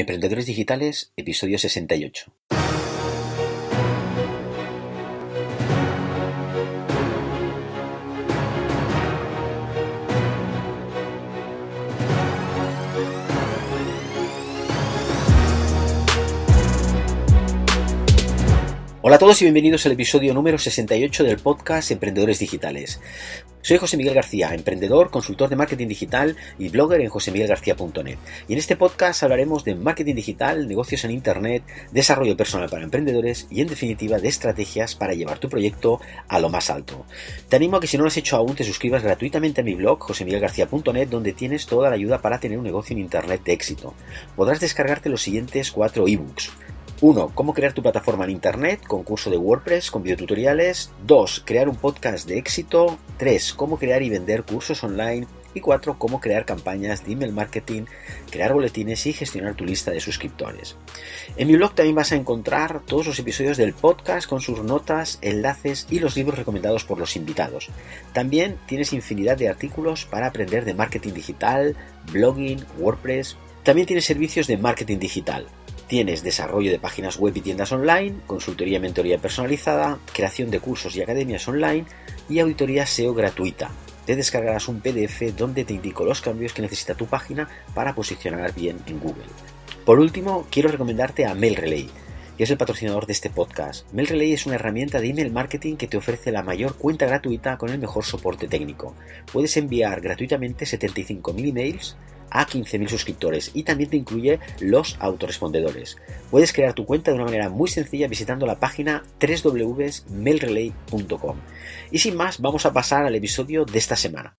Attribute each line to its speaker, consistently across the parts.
Speaker 1: Emprendedores Digitales, episodio 68. Hola a todos y bienvenidos al episodio número 68 del podcast Emprendedores Digitales. Soy José Miguel García, emprendedor, consultor de marketing digital y blogger en josemiguelgarcía.net. Y en este podcast hablaremos de marketing digital, negocios en Internet, desarrollo personal para emprendedores y en definitiva de estrategias para llevar tu proyecto a lo más alto. Te animo a que si no lo has hecho aún te suscribas gratuitamente a mi blog josemiguelgarcía.net donde tienes toda la ayuda para tener un negocio en Internet de éxito. Podrás descargarte los siguientes cuatro ebooks 1. Cómo crear tu plataforma en Internet con curso de WordPress, con videotutoriales. 2. Crear un podcast de éxito. 3. Cómo crear y vender cursos online. Y 4. Cómo crear campañas de email marketing, crear boletines y gestionar tu lista de suscriptores. En mi blog también vas a encontrar todos los episodios del podcast con sus notas, enlaces y los libros recomendados por los invitados. También tienes infinidad de artículos para aprender de marketing digital, blogging, WordPress. También tienes servicios de marketing digital Tienes desarrollo de páginas web y tiendas online, consultoría y mentoría personalizada, creación de cursos y academias online y auditoría SEO gratuita. Te descargarás un PDF donde te indico los cambios que necesita tu página para posicionar bien en Google. Por último, quiero recomendarte a MailRelay, que es el patrocinador de este podcast. MailRelay es una herramienta de email marketing que te ofrece la mayor cuenta gratuita con el mejor soporte técnico. Puedes enviar gratuitamente 75.000 emails a 15.000 suscriptores y también te incluye los autorespondedores. Puedes crear tu cuenta de una manera muy sencilla visitando la página www.mailrelay.com. Y sin más, vamos a pasar al episodio de esta semana.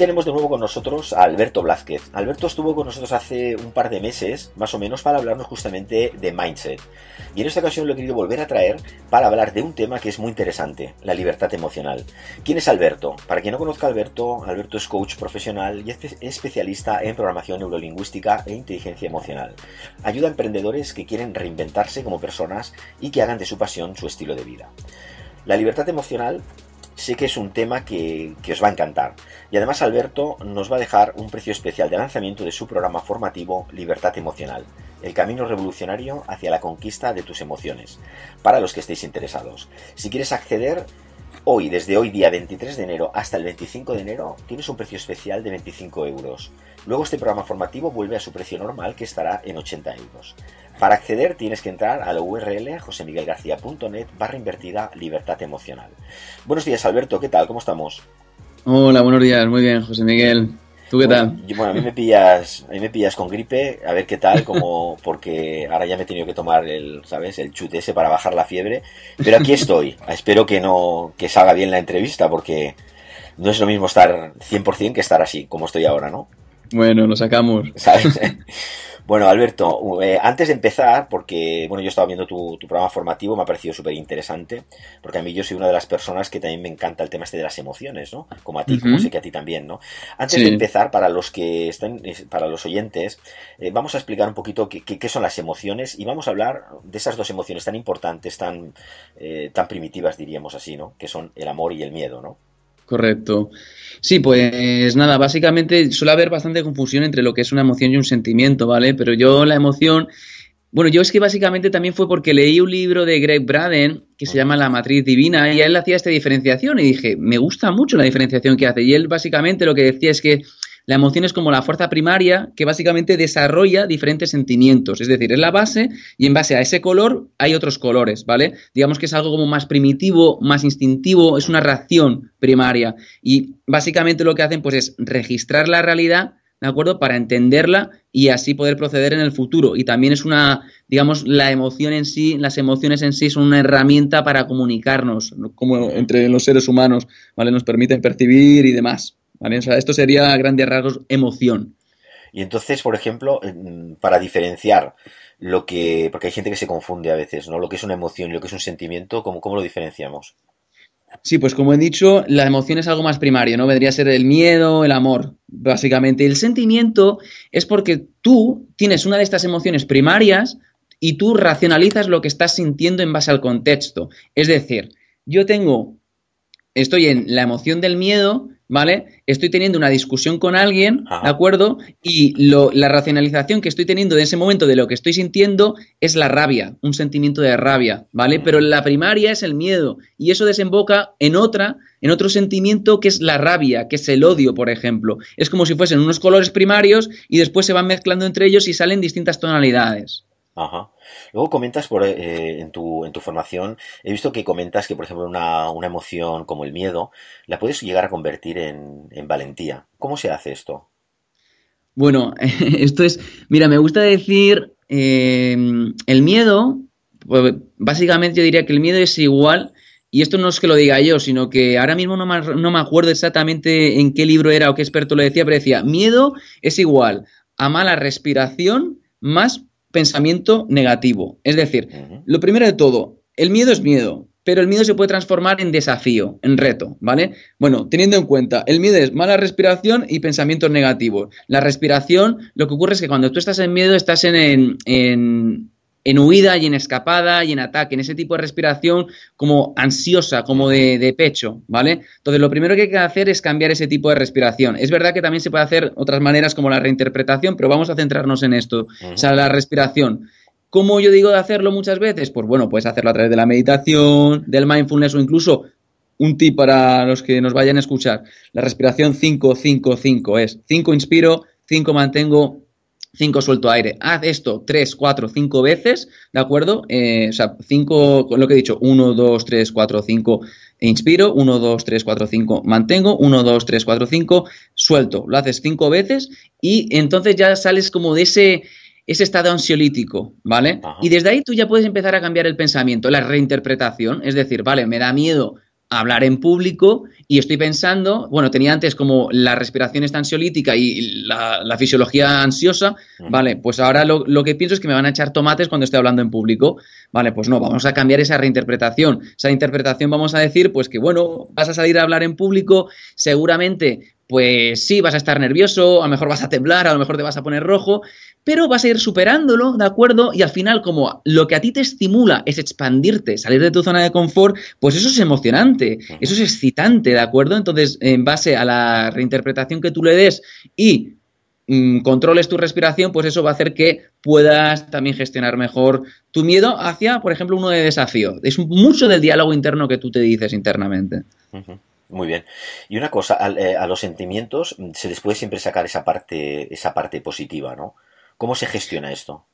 Speaker 1: tenemos de nuevo con nosotros a Alberto Blázquez. Alberto estuvo con nosotros hace un par de meses, más o menos, para hablarnos justamente de mindset. Y en esta ocasión lo he querido volver a traer para hablar de un tema que es muy interesante, la libertad emocional. ¿Quién es Alberto? Para quien no conozca a Alberto, Alberto es coach profesional y especialista en programación neurolingüística e inteligencia emocional. Ayuda a emprendedores que quieren reinventarse como personas y que hagan de su pasión su estilo de vida. La libertad emocional sé que es un tema que, os va a encantar. Y además Alberto nos va a dejar un precio especial de lanzamiento de su programa formativo Libertad Emocional, el camino revolucionario hacia la conquista de tus emociones, para los que estéis interesados. Si quieres acceder... Hoy, desde hoy día 23 de enero hasta el 25 de enero, tienes un precio especial de 25 euros. Luego este programa formativo vuelve a su precio normal que estará en 80 euros. Para acceder tienes que entrar a la URL josemiguelgarcía.net barra invertida libertad emocional. Buenos días Alberto, ¿qué tal? ¿Cómo estamos?
Speaker 2: Hola, buenos días, muy bien José Miguel. ¿Tú qué tal?
Speaker 1: bueno, a mí, me pillas, me pillas con gripe, a ver qué tal, como porque ahora ya me he tenido que tomar el, ¿sabes? El chute ese para bajar la fiebre. Pero aquí estoy. Espero que no que salga bien la entrevista porque no es lo mismo estar 100% que estar así, como estoy ahora, ¿no?
Speaker 2: Bueno, lo sacamos. ¿Sabes?
Speaker 1: Bueno, Alberto, eh, antes de empezar, porque bueno, yo estaba viendo tu, programa formativo, me ha parecido súper interesante, porque a mí yo soy una de las personas que también me encanta el tema este de las emociones, ¿no? Como a ti, como sé que a ti también, ¿no? Antes de empezar, para los que están, eh, para los oyentes, eh, vamos a explicar un poquito qué, son las emociones y vamos a hablar de esas dos emociones tan importantes, tan, tan primitivas, diríamos así, ¿no? Que son el amor y el miedo, ¿no?
Speaker 2: Correcto. Sí, pues nada, básicamente suele haber bastante confusión entre lo que es una emoción y un sentimiento, ¿vale? Pero yo la emoción, bueno, yo es que básicamente también fue porque leí un libro de Greg Braden que se llama La Matriz Divina y él hacía esta diferenciación y dije, me gusta mucho la diferenciación que hace. Y él básicamente lo que decía es que la emoción es como la fuerza primaria que básicamente desarrolla diferentes sentimientos, es decir, es la base y en base a ese color hay otros colores, ¿vale? Digamos que es algo como más primitivo, más instintivo, es una reacción primaria y básicamente lo que hacen pues es registrar la realidad ¿de acuerdo? Para entenderla y así poder proceder en el futuro. Y también es una, digamos, la emoción en sí, las emociones en sí son una herramienta para comunicarnos, como entre los seres humanos, ¿vale? Nos permiten percibir y demás esto sería a grandes rasgos emoción. Y entonces, por
Speaker 1: ejemplo, para diferenciar lo que. Porque hay gente que se confunde a veces, ¿no? Lo que es una emoción y lo que es un sentimiento, ¿cómo, cómo lo diferenciamos?
Speaker 2: Sí, pues como he dicho, la emoción es algo más primario, ¿no? Vendría a ser el miedo, el amor, básicamente. El sentimiento es porque tú tienes una de estas emociones primarias y tú racionalizas lo que estás sintiendo en base al contexto. Es decir, yo tengo. Estoy en la emoción del miedo, ¿vale? Estoy teniendo una discusión con alguien, ¿de acuerdo? Y la racionalización que estoy teniendo de ese momento de lo que estoy sintiendo es la rabia, un sentimiento de rabia, ¿vale? Pero la primaria es el miedo y eso desemboca en otra, en otro sentimiento que es la rabia, que es el odio, por ejemplo. Es como si fuesen unos colores primarios y después se van mezclando entre ellos y salen distintas tonalidades.
Speaker 1: Ajá. Luego comentas eh, en, tu, en tu formación, he visto que comentas que, por ejemplo, una, emoción como el miedo la puedes llegar a convertir en, valentía. ¿Cómo se hace esto?
Speaker 2: Bueno, esto es, mira, me gusta decir, em, el miedo, pues, básicamente yo diría que el miedo es igual, y esto no es que lo diga yo, sino que ahora mismo no me, no me acuerdo exactamente en qué libro era o qué experto lo decía, pero decía, miedo es igual a mala respiración más pensamiento negativo. Es decir, lo primero de todo, el miedo es miedo, pero el miedo se puede transformar en desafío, en reto, ¿vale? Bueno, teniendo en cuenta, el miedo es mala respiración y pensamientos negativos. La respiración, lo que ocurre es que cuando tú estás en miedo, estás en, en en huida y en escapada y en ataque, en ese tipo de respiración como ansiosa, como de, pecho, ¿vale? Entonces lo primero que hay que hacer es cambiar ese tipo de respiración. Es verdad que también se puede hacer otras maneras como la reinterpretación, pero vamos a centrarnos en esto, o sea, la respiración. ¿Cómo yo digo de hacerlo muchas veces? Pues bueno, puedes hacerlo a través de la meditación, del mindfulness o incluso un tip para los que nos vayan a escuchar. La respiración 5-5-5 es 5 inspiro, 5 mantengo, 5 suelto aire. Haz esto 3, 4, 5 veces, ¿de acuerdo? Eh, o sea, 5, lo que he dicho, 1, 2, 3, 4, 5, inspiro, 1, 2, 3, 4, 5, mantengo, 1, 2, 3, 4, 5, suelto. Lo haces 5 veces y entonces ya sales como de ese, ese estado ansiolítico, ¿vale? Y desde ahí tú ya puedes empezar a cambiar el pensamiento, la reinterpretación, es decir, vale, me da miedo hablar en público y estoy pensando, bueno, tenía antes como la respiración está ansiolítica y la, fisiología ansiosa, vale, pues ahora lo, lo, que pienso es que me van a echar tomates cuando estoy hablando en público, vale, pues no, vamos a cambiar esa reinterpretación, esa interpretación vamos a decir, pues que bueno, vas a salir a hablar en público, seguramente, pues sí, vas a estar nervioso, a lo mejor vas a temblar, a lo mejor te vas a poner rojo, pero vas a ir superándolo, ¿de acuerdo? Y al final, como lo que a ti te estimula es expandirte, salir de tu zona de confort, pues eso es emocionante, eso es excitante, ¿de acuerdo? Entonces, en base a la reinterpretación que tú le des y mm, controles tu respiración, pues eso va a hacer que puedas también gestionar mejor tu miedo hacia, por ejemplo, uno de desafío. Es mucho del diálogo interno que tú te dices internamente.
Speaker 1: Muy bien. Y una cosa, a, eh, a, los sentimientos se les puede siempre sacar esa parte, esa parte positiva, ¿no? ¿Cómo se gestiona esto?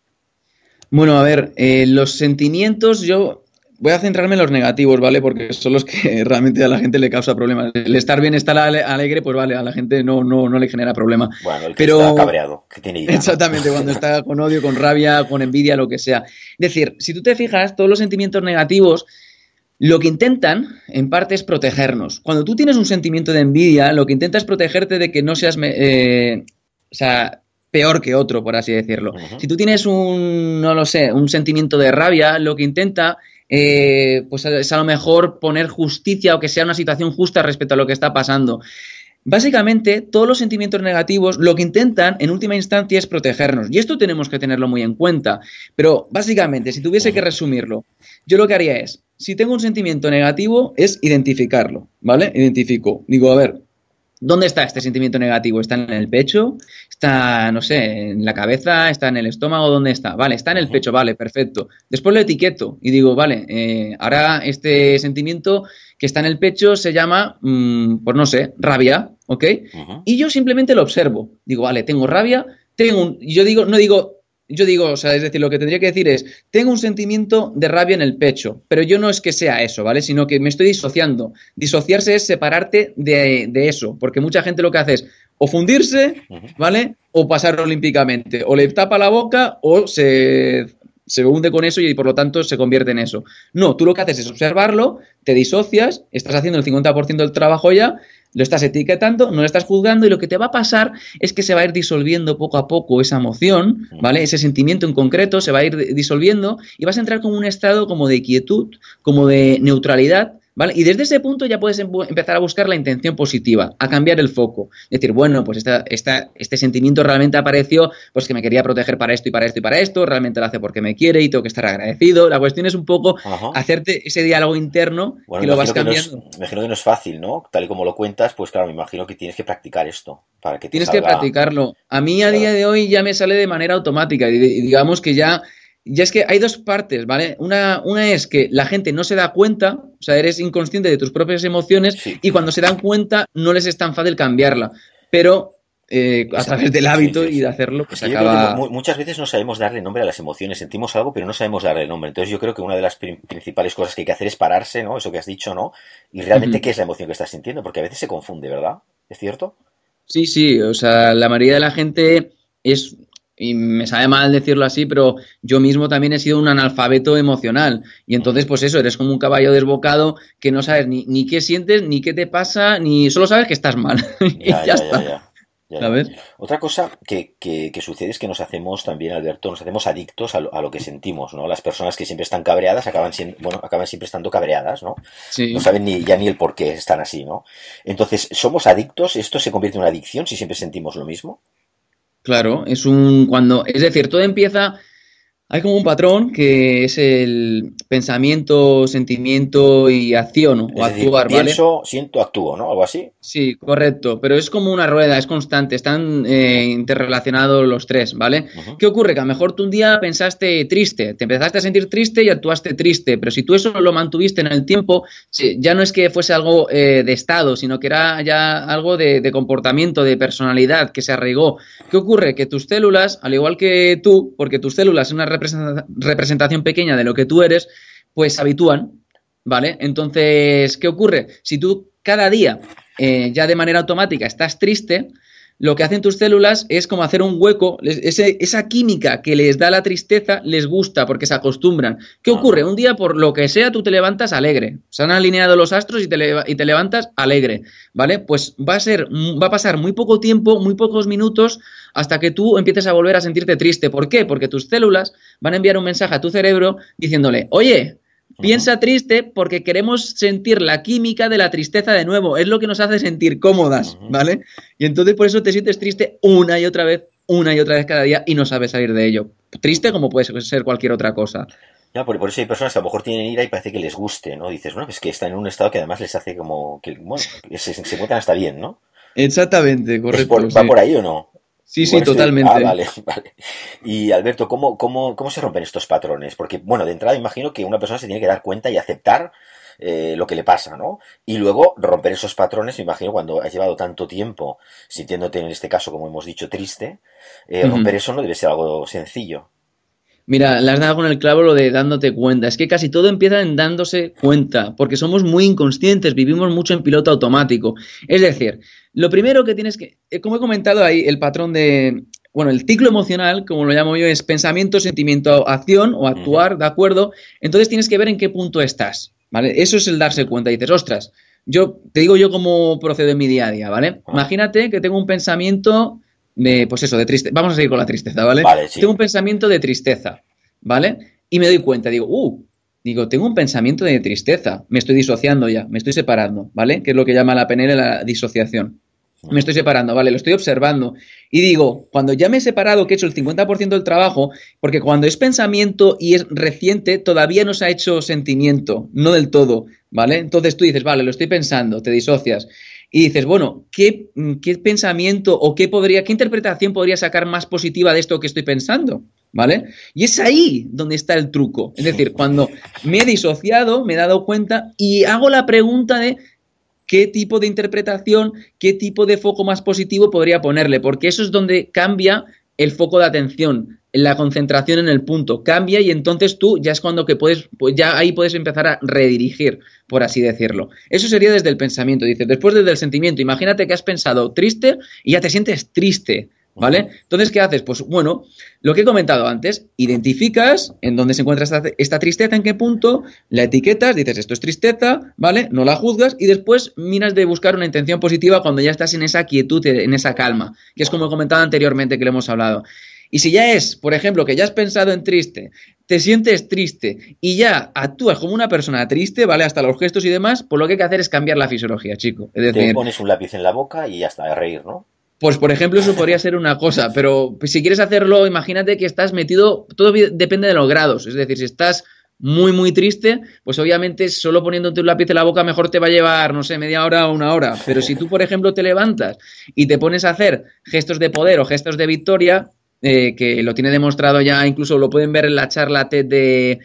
Speaker 2: Bueno, a ver, eh, los sentimientos yo voy a centrarme en los negativos, ¿vale? Porque son los que realmente a la gente le causa problemas. El estar bien, estar alegre, pues vale, a la gente no, no, no le genera problema. Bueno, el que está cabreado, que tiene ira, Exactamente, cuando está con odio, con rabia, con envidia, lo que sea. Es decir, si tú te fijas, todos los sentimientos negativos lo que intentan, en parte, es protegernos. Cuando tú tienes un sentimiento de envidia, lo que intenta es protegerte de que no seas... Eh, o sea, peor que otro, por así decirlo. Si tú tienes un, no lo sé, un sentimiento de rabia, lo que intenta eh, pues es a lo mejor poner justicia o que sea una situación justa respecto a lo que está pasando. Básicamente, todos los sentimientos negativos lo que intentan en última instancia es protegernos. Y esto tenemos que tenerlo muy en cuenta. Pero básicamente, si tuviese que resumirlo, yo lo que haría es, si tengo un sentimiento negativo, es identificarlo, ¿vale? Identifico. Digo, a ver, ¿dónde está este sentimiento negativo? ¿Está en el pecho? Está, no sé, en la cabeza, está en el estómago, ¿dónde está? Vale, está en el pecho, vale, perfecto. Después lo etiqueto y digo, vale, eh, ahora este sentimiento que está en el pecho se llama, mm, pues no sé, rabia, ¿ok? Y yo simplemente lo observo. Digo, vale, tengo rabia, tengo un... Yo digo, no digo, yo digo, o sea, es decir, lo que tendría que decir es, tengo un sentimiento de rabia en el pecho, pero yo no es que sea eso, ¿vale? Sino que me estoy disociando. Disociarse es separarte de, de eso, porque mucha gente lo que hace es, o fundirse, ¿vale? O pasar olímpicamente. O le tapa la boca o se, hunde con eso y por lo tanto se convierte en eso. No, tú lo que haces es observarlo, te disocias, estás haciendo el 50% del trabajo ya, lo estás etiquetando, no lo estás juzgando y lo que te va a pasar es que se va a ir disolviendo poco a poco esa emoción, ¿vale? Ese sentimiento en concreto se va a ir disolviendo y vas a entrar como un estado como de quietud, como de neutralidad, y desde ese punto ya puedes empezar a buscar la intención positiva, a cambiar el foco. Decir, bueno, pues este sentimiento realmente apareció, pues que me quería proteger para esto y para esto y para esto, realmente lo hace porque me quiere y tengo que estar agradecido. La cuestión es un poco hacerte ese diálogo interno y lo vas cambiando. me no
Speaker 1: imagino que no es fácil, ¿no? Tal y como lo cuentas, pues claro, me imagino que tienes que practicar esto. Para que
Speaker 2: Tienes que practicarlo. A mí a día de hoy ya me sale de manera automática y digamos que ya y es que hay dos partes, ¿vale? Una, una es que la gente no se da cuenta, o sea, eres inconsciente de tus propias emociones y cuando se dan cuenta no les es tan fácil cambiarla. Pero eh, a través del hábito y de hacerlo, pues muchas veces no
Speaker 1: sabemos darle nombre a las emociones, sentimos algo, pero no sabemos darle nombre. Entonces yo creo que una de las principales cosas que hay que hacer es pararse, ¿no? Eso que has dicho, ¿no? Y realmente qué es la emoción que estás sintiendo, porque a veces se confunde, ¿verdad? ¿Es cierto?
Speaker 2: Sí, sí, o sea, la mayoría de la gente es y me sabe mal decirlo así, pero yo mismo también he sido un analfabeto emocional. Y entonces, pues eso, eres como un caballo desbocado que no sabes ni, ni qué sientes, ni qué te pasa, ni solo sabes que estás mal. y
Speaker 1: ya, está. Otra cosa que, sucede es que nos hacemos también, Alberto, nos hacemos adictos a lo, que sentimos, ¿no? Las personas que siempre están cabreadas acaban, siendo, bueno, acaban siempre estando cabreadas, ¿no? No saben ni, ya ni el por qué están así, ¿no? Entonces, ¿somos adictos? ¿Esto se convierte en una adicción si siempre sentimos lo mismo?
Speaker 2: Claro, es un cuando, es decir, todo empieza hay como un patrón que es el pensamiento, sentimiento y acción o es actuar, decir, pienso,
Speaker 1: siento, actúo, ¿no? Algo así.
Speaker 2: Sí, correcto. Pero es como una rueda, es constante, están eh, interrelacionados los tres, ¿vale? ¿Qué ocurre? Que a lo mejor tú un día pensaste triste, te empezaste a sentir triste y actuaste triste, pero si tú eso lo mantuviste en el tiempo, ya no es que fuese algo eh, de estado, sino que era ya algo de, de comportamiento, de personalidad que se arraigó. ¿Qué ocurre? Que tus células, al igual que tú, porque tus células son una representación pequeña de lo que tú eres, pues habitúan, ¿vale? Entonces, ¿qué ocurre? Si tú cada día eh, ya de manera automática estás triste, lo que hacen tus células es como hacer un hueco, esa química que les da la tristeza les gusta porque se acostumbran. ¿Qué ocurre? Un día por lo que sea tú te levantas alegre, se han alineado los astros y te, y te levantas alegre, ¿vale? Pues va a, ser, mm, va a pasar muy poco tiempo, muy pocos minutos hasta que tú empieces a volver a sentirte triste. ¿Por qué? Porque tus células van a enviar un mensaje a tu cerebro diciéndole, oye, Piensa triste porque queremos sentir la química de la tristeza de nuevo. Es lo que nos hace sentir cómodas, ¿vale? Y entonces por eso te sientes triste una y otra vez, una y otra vez cada día y no sabes salir de ello. Triste como puede ser cualquier otra cosa. Ya, por, eso hay personas
Speaker 1: que a lo mejor tienen ira y parece que les guste, ¿no? Dices, bueno, pues que están en un estado que además les hace como que, bueno, se, se encuentran hasta bien, ¿no?
Speaker 2: Exactamente, correcto. ¿Va por ahí o no? Sí, sí, totalmente. Ah, vale,
Speaker 1: vale. Y Alberto, ¿cómo, cómo, ¿cómo se rompen estos patrones? Porque, bueno, de entrada imagino que una persona se tiene que dar cuenta y aceptar eh, lo que le pasa, ¿no? Y luego romper esos patrones, me imagino, cuando has llevado tanto tiempo sintiéndote, en este caso, como hemos dicho, triste, eh, romper eso no debe ser algo sencillo.
Speaker 2: Mira, le has con el clavo lo de dándote cuenta. Es que casi todo empieza en dándose cuenta, porque somos muy inconscientes, vivimos mucho en piloto automático. Es decir, lo primero que tienes que, eh, como he comentado ahí, el patrón de, bueno, el ciclo emocional, como lo llamo yo, es pensamiento, sentimiento, acción o actuar, ¿de acuerdo? Entonces tienes que ver en qué punto estás, ¿vale? Eso es el darse cuenta. Y dices, ostras, yo te digo yo cómo procedo en mi día a día, ¿vale? Ah. Imagínate que tengo un pensamiento pues eso, de tristeza. Vamos a seguir con la tristeza, ¿vale? Tengo un pensamiento de tristeza, ¿vale? Y me doy cuenta, digo, uh, digo, tengo un pensamiento de tristeza, me estoy disociando ya, me estoy separando, ¿vale? Que es lo que llama la PNL la disociación. Me estoy separando, ¿vale? Lo estoy observando. Y digo, cuando ya me he separado, que he hecho el 50% del trabajo, porque cuando es pensamiento y es reciente, todavía no se ha hecho sentimiento, no del todo, ¿vale? Entonces tú dices, vale, lo estoy pensando, te disocias y dices, bueno, ¿qué, mm, ¿qué, pensamiento o qué podría, qué interpretación podría sacar más positiva de esto que estoy pensando? ¿Vale? Y es ahí donde está el truco. Es decir, cuando me he disociado, me he dado cuenta y hago la pregunta de qué tipo de interpretación, qué tipo de foco más positivo podría ponerle, porque eso es donde cambia el foco de atención, la concentración en el punto, cambia y entonces tú ya es cuando que puedes, pues ya ahí puedes empezar a redirigir, por así decirlo. Eso sería desde el pensamiento, dices, después desde el sentimiento, imagínate que has pensado triste y ya te sientes triste. ¿Vale? Entonces, ¿qué haces? Pues bueno, lo que he comentado antes, identificas en dónde se encuentra esta, tristeza, en qué punto, la etiquetas, dices esto es tristeza, ¿vale? No la juzgas y después miras de buscar una intención positiva cuando ya estás en esa quietud, en esa calma, que es como he comentado anteriormente que le hemos hablado. Y si ya es, por ejemplo, que ya has pensado en triste, te sientes triste y ya actúas como una persona triste, ¿vale? Hasta los gestos y demás, pues lo que hay que hacer es cambiar la fisiología, chico. te pones un lápiz en la boca y ya está, de reír, ¿no? Pues, por ejemplo, eso podría ser una cosa, pero si quieres hacerlo, imagínate que estás metido, todo depende de los grados, es decir, si estás muy, muy triste, pues obviamente solo poniéndote un lápiz en la boca mejor te va a llevar, no sé, media hora o una hora, pero si tú, por ejemplo, te levantas y te pones a hacer gestos de poder o gestos de victoria, eh, que lo tiene demostrado ya, incluso lo pueden ver en la charla TED de,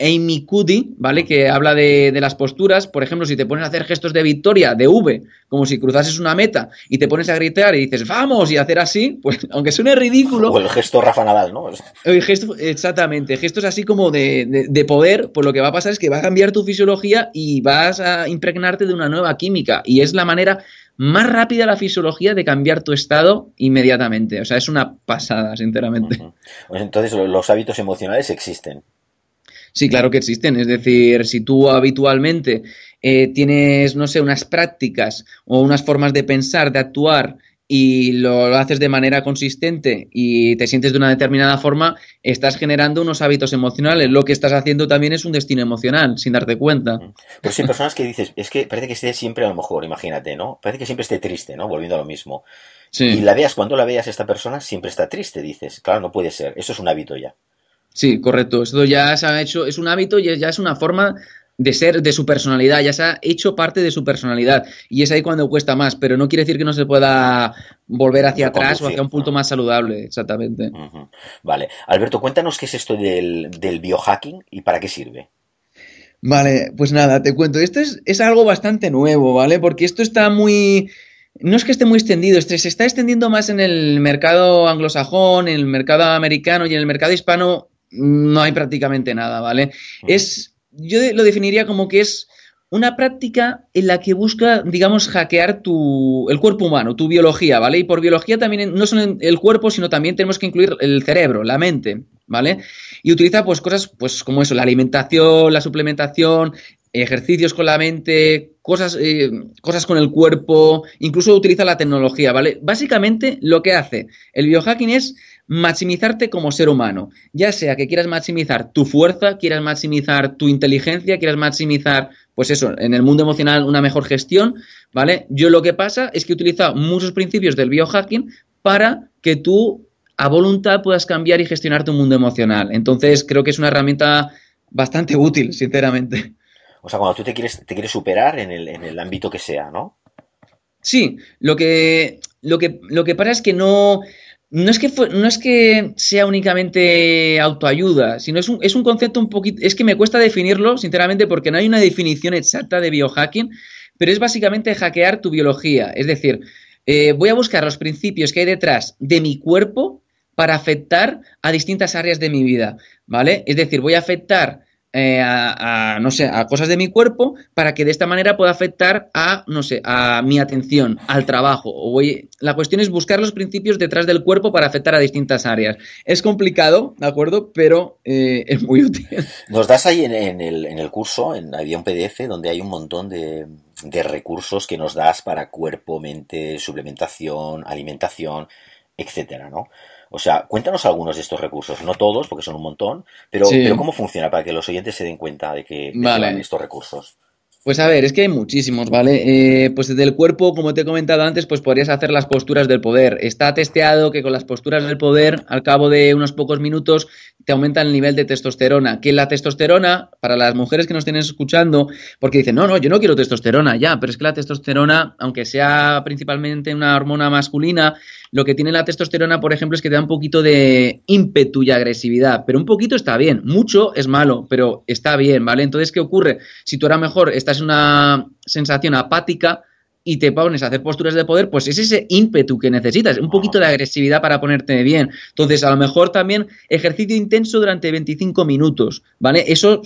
Speaker 2: Amy Cuddy, ¿vale? Ah. Que habla de, las posturas. Por ejemplo, si te pones a hacer gestos de victoria, de V, como si cruzases una meta, y te pones a gritar y dices, vamos, y hacer así, pues aunque suene ridículo.
Speaker 1: O el gesto Rafa Nadal, ¿no?
Speaker 2: exactamente. Gestos así como de, poder, pues lo que va a pasar es que va a cambiar tu fisiología y vas a impregnarte de una nueva química. Y es la manera más rápida la fisiología de cambiar tu estado inmediatamente. O sea, es una pasada, sinceramente. pues entonces los hábitos emocionales existen. Sí, claro que existen. Es decir, si tú habitualmente eh, tienes, no sé, unas prácticas o unas formas de pensar, de actuar y lo, haces de manera consistente y te sientes de una determinada forma, estás generando unos hábitos emocionales. Lo que estás haciendo también es un destino emocional, sin darte cuenta. si
Speaker 1: pues hay personas que dices, es que parece que esté siempre a lo mejor, imagínate, ¿no? Parece que siempre esté triste, ¿no? Volviendo a lo mismo. Y la veas, cuando la veas esta persona, siempre está triste, dices. Claro, no puede ser, eso es un hábito
Speaker 2: ya. Sí, correcto. Esto ya se ha hecho, es un hábito y ya es una forma de ser de su personalidad, ya se ha hecho parte de su personalidad y es ahí cuando cuesta más, pero no quiere decir que no se pueda volver hacia atrás o hacia un punto más saludable, exactamente. Vale,
Speaker 1: Alberto, cuéntanos qué es esto del, del, biohacking y para qué sirve.
Speaker 2: Vale, pues nada, te cuento, esto es, es algo bastante nuevo, ¿vale? Porque esto está muy... No es que esté muy extendido, se está extendiendo más en el mercado anglosajón, en el mercado americano y en el mercado hispano no hay prácticamente nada, ¿vale? Es, yo lo definiría como que es una práctica en la que busca, digamos, hackear tu, el cuerpo humano, tu biología, ¿vale? Y por biología también no solo el cuerpo, sino también tenemos que incluir el cerebro, la mente, ¿vale? Y utiliza pues cosas pues como eso, la alimentación, la suplementación, ejercicios con la mente, cosas, eh, cosas con el cuerpo, incluso utiliza la tecnología, ¿vale? Básicamente lo que hace el biohacking es maximizarte como ser humano, ya sea que quieras maximizar tu fuerza, quieras maximizar tu inteligencia, quieras maximizar, pues eso, en el mundo emocional una mejor gestión, ¿vale? Yo lo que pasa es que he muchos principios del biohacking para que tú a voluntad puedas cambiar y gestionar tu mundo emocional. Entonces creo que es una herramienta bastante útil, sinceramente. O sea, cuando tú te quieres, te quieres superar en
Speaker 1: el, ámbito
Speaker 2: que sea, ¿no? Sí, lo
Speaker 1: que,
Speaker 2: lo que, lo que pasa es que no, no es que, no es que sea únicamente autoayuda, sino es un, es un concepto un poquito, es que me cuesta definirlo, sinceramente, porque no hay una definición exacta de biohacking, pero es básicamente hackear tu biología, es decir, eh, voy a buscar los principios que hay detrás de mi cuerpo para afectar a distintas áreas de mi vida, ¿vale? Es decir, voy a afectar eh, a, no sé, a cosas de mi cuerpo para que de esta manera pueda afectar a, no sé, a mi atención, al trabajo. la cuestión es buscar los principios detrás del cuerpo para afectar a distintas áreas. Es complicado, ¿de acuerdo? Pero eh, es muy útil.
Speaker 1: Nos das ahí en, el, curso, en, un PDF donde hay un montón de, de recursos que nos das para cuerpo, mente, suplementación, alimentación, etcétera, ¿no? O sea, cuéntanos algunos de estos recursos, no todos, porque son un montón, pero, ¿cómo funciona para que los oyentes se den cuenta de que, tienen estos recursos?
Speaker 2: Pues a ver, es que hay muchísimos, ¿vale? Eh, pues desde el cuerpo, como te he comentado antes, pues podrías hacer las posturas del poder. Está testeado que con las posturas del poder, al cabo de unos pocos minutos, te aumenta el nivel de testosterona. Que la testosterona, para las mujeres que nos tienen escuchando, porque dicen, no, no, yo no quiero testosterona, ya, pero es que la testosterona, aunque sea principalmente una hormona masculina, lo que tiene la testosterona, por ejemplo, es que te da un poquito de ímpetu y agresividad, pero un poquito está bien, mucho es malo, pero está bien, ¿vale? Entonces, ¿qué ocurre? Si tú ahora mejor esta es una sensación apática, y te pones a hacer posturas de poder, pues es ese ímpetu que necesitas, un poquito de agresividad para ponerte bien. Entonces, a lo mejor también ejercicio intenso durante 25 minutos, ¿vale? Eso,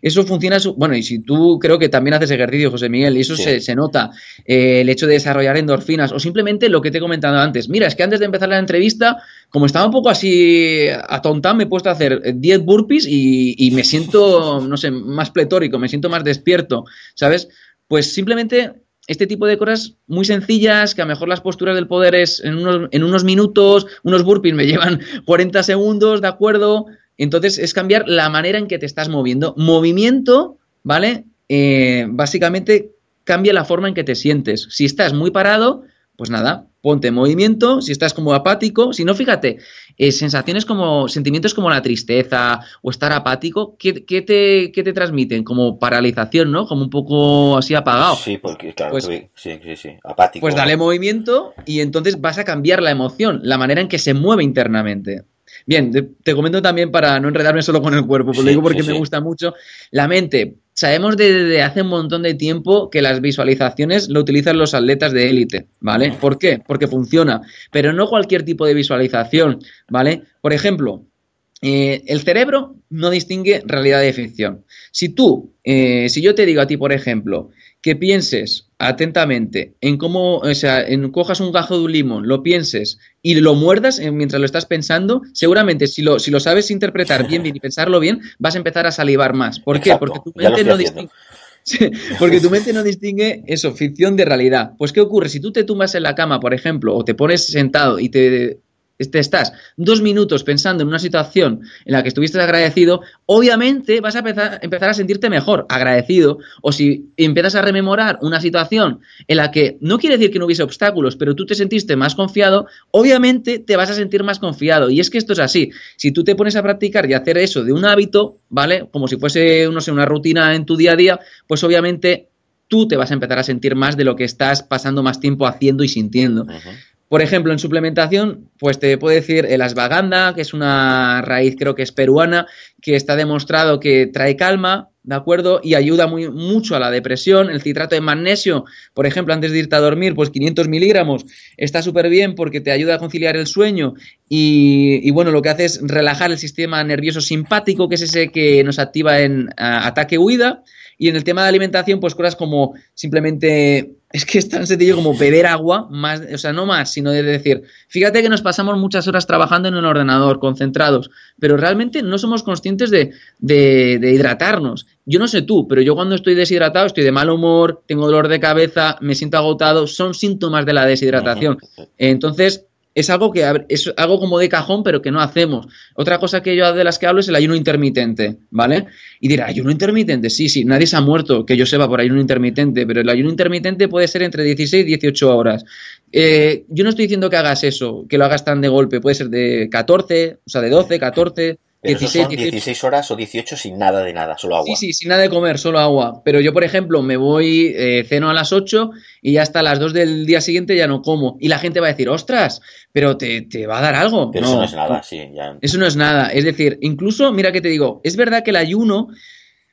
Speaker 2: eso funciona, bueno, y si tú creo que también haces ejercicio, José Miguel, y eso se, nota, eh, el hecho de desarrollar endorfinas, o simplemente lo que te he comentado antes. Mira, es que antes de empezar la entrevista, como estaba un poco así atontado, me he puesto a hacer 10 burpees y, y me siento, no sé, más pletórico, me siento más despierto, ¿sabes? Pues simplemente este tipo de cosas muy sencillas, que a lo mejor las posturas del poder es en unos, en unos minutos, unos burpees me llevan 40 segundos, ¿de acuerdo? Entonces es cambiar la manera en que te estás moviendo. Movimiento, ¿vale? Eh, básicamente cambia la forma en que te sientes. Si estás muy parado, pues nada, ponte en movimiento, si estás como apático, si no, fíjate, eh, sensaciones como, sentimientos como la tristeza o estar apático, ¿qué, te, te transmiten? Como paralización, ¿no? Como un poco así apagado. Sí, porque claro, pues,
Speaker 1: sí, sí, sí,
Speaker 2: apático. Pues dale movimiento y entonces vas a cambiar la emoción, la manera en que se mueve internamente. Bien, te comento también para no enredarme solo con el cuerpo, porque digo porque me gusta mucho. La mente, sabemos desde hace un montón de tiempo que las visualizaciones lo utilizan los atletas de élite, ¿vale? ¿Por qué? Porque funciona, pero no cualquier tipo de visualización, ¿vale? Por ejemplo, eh, el cerebro no distingue realidad de ficción. Si tú, eh, si yo te digo a ti, por ejemplo, que pienses atentamente en cómo, o sea, en, cojas un gajo de un limón, lo pienses y lo muerdas eh, mientras lo estás pensando, seguramente si lo, si lo sabes interpretar bien, bien y pensarlo bien, vas a empezar a salivar más. ¿Por qué? Porque tu mente no distingue. Porque tu mente no distingue eso, ficción de realidad. Pues, ¿qué ocurre? Si tú te tumbas en la cama, por ejemplo, o te pones sentado y te te este, estás dos minutos pensando en una situación en la que estuviste agradecido, obviamente vas a empezar, a sentirte mejor agradecido. O si empiezas a rememorar una situación en la que no quiere decir que no hubiese obstáculos, pero tú te sentiste más confiado, obviamente te vas a sentir más confiado. Y es que esto es así. Si tú te pones a practicar y hacer eso de un hábito, ¿vale? Como si fuese, no sé, una rutina en tu día a día, pues obviamente tú te vas a empezar a sentir más de lo que estás pasando más tiempo haciendo y sintiendo. Por ejemplo, en suplementación, pues te puedo decir el asbaganda, que es una raíz creo que es peruana, que está demostrado que trae calma, ¿de acuerdo? Y ayuda muy, mucho a la depresión. El citrato de magnesio, por ejemplo, antes de irte a dormir, pues 500 miligramos, está súper bien porque te ayuda a conciliar el sueño y, y, bueno, lo que hace es relajar el sistema nervioso simpático, que es ese que nos activa en ataque-huida. Y en el tema de alimentación, pues cosas como simplemente es que es tan sencillo como beber agua, más, o sea, no más, sino de decir, fíjate que nos pasamos muchas horas trabajando en un ordenador, concentrados, pero realmente no somos conscientes de, hidratarnos. Yo no sé tú, pero yo cuando estoy deshidratado, estoy de mal humor, tengo dolor de cabeza, me siento agotado, son síntomas de la deshidratación. Entonces, es algo que es algo como de cajón, pero que no hacemos. Otra cosa que yo de las que hablo es el ayuno intermitente, ¿vale? Y dirá, ayuno intermitente, sí, sí, nadie se ha muerto, que yo sepa por ayuno intermitente, pero el ayuno intermitente puede ser entre 16 y 18 horas. Eh, yo no estoy diciendo que hagas eso, que lo hagas tan de golpe, puede ser de 14, o sea, de 12, 14, 16, horas o 18 sin nada de nada, solo agua. Sí, sí, sin nada de comer, solo agua. Pero yo, por ejemplo, me voy, eh, ceno a las 8 y ya hasta las 2 del día siguiente ya no como. Y la gente va a decir, ostras, pero te, te va a dar algo. Pero eso no es nada, sí. Eso no es nada. Es decir, incluso, mira que te digo, es verdad que el ayuno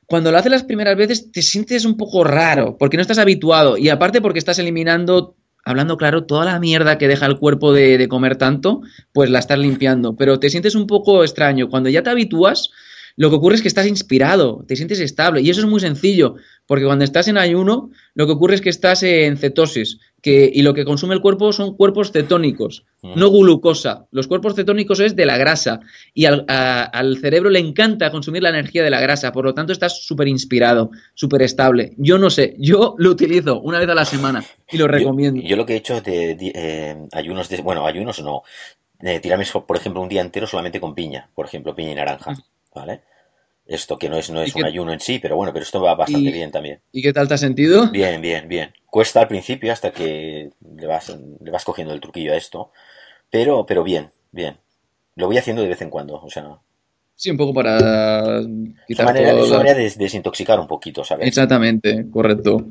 Speaker 2: cuando lo haces las primeras veces te sientes un poco raro, porque no estás habituado y aparte porque estás eliminando hablando claro, toda la mierda que deja el cuerpo de, comer tanto, pues la estás limpiando. Pero te sientes un poco extraño. Cuando ya te habitúas, lo que ocurre es que estás inspirado, te sientes estable y eso es muy sencillo, porque cuando estás en ayuno, lo que ocurre es que estás en cetosis que, y lo que consume el cuerpo son cuerpos cetónicos, ah. no glucosa. Los cuerpos cetónicos es de la grasa y al, cerebro le encanta consumir la energía de la grasa, por lo tanto estás súper inspirado, súper estable. Yo no sé, yo lo utilizo una vez a la semana y lo recomiendo.
Speaker 1: Yo, lo que he hecho de, de eh, ayunos, de, bueno, ayunos no, tiramos, eh, tirarme, por ejemplo, un día entero solamente con piña, por ejemplo, piña y naranja. Mm. ¿vale? Esto que no es, no es un ayuno en sí, pero bueno, pero esto va bastante bien también.
Speaker 2: ¿Y qué tal te ha sentido?
Speaker 1: Bien, bien, bien. Cuesta al principio hasta que le vas, le vas cogiendo el truquillo a esto, pero, pero bien, bien. Lo voy haciendo de vez en cuando, o sea,
Speaker 2: Sí, un poco para quitar Es manera de
Speaker 1: desintoxicar un poquito, ¿sabes?
Speaker 2: Exactamente, correcto.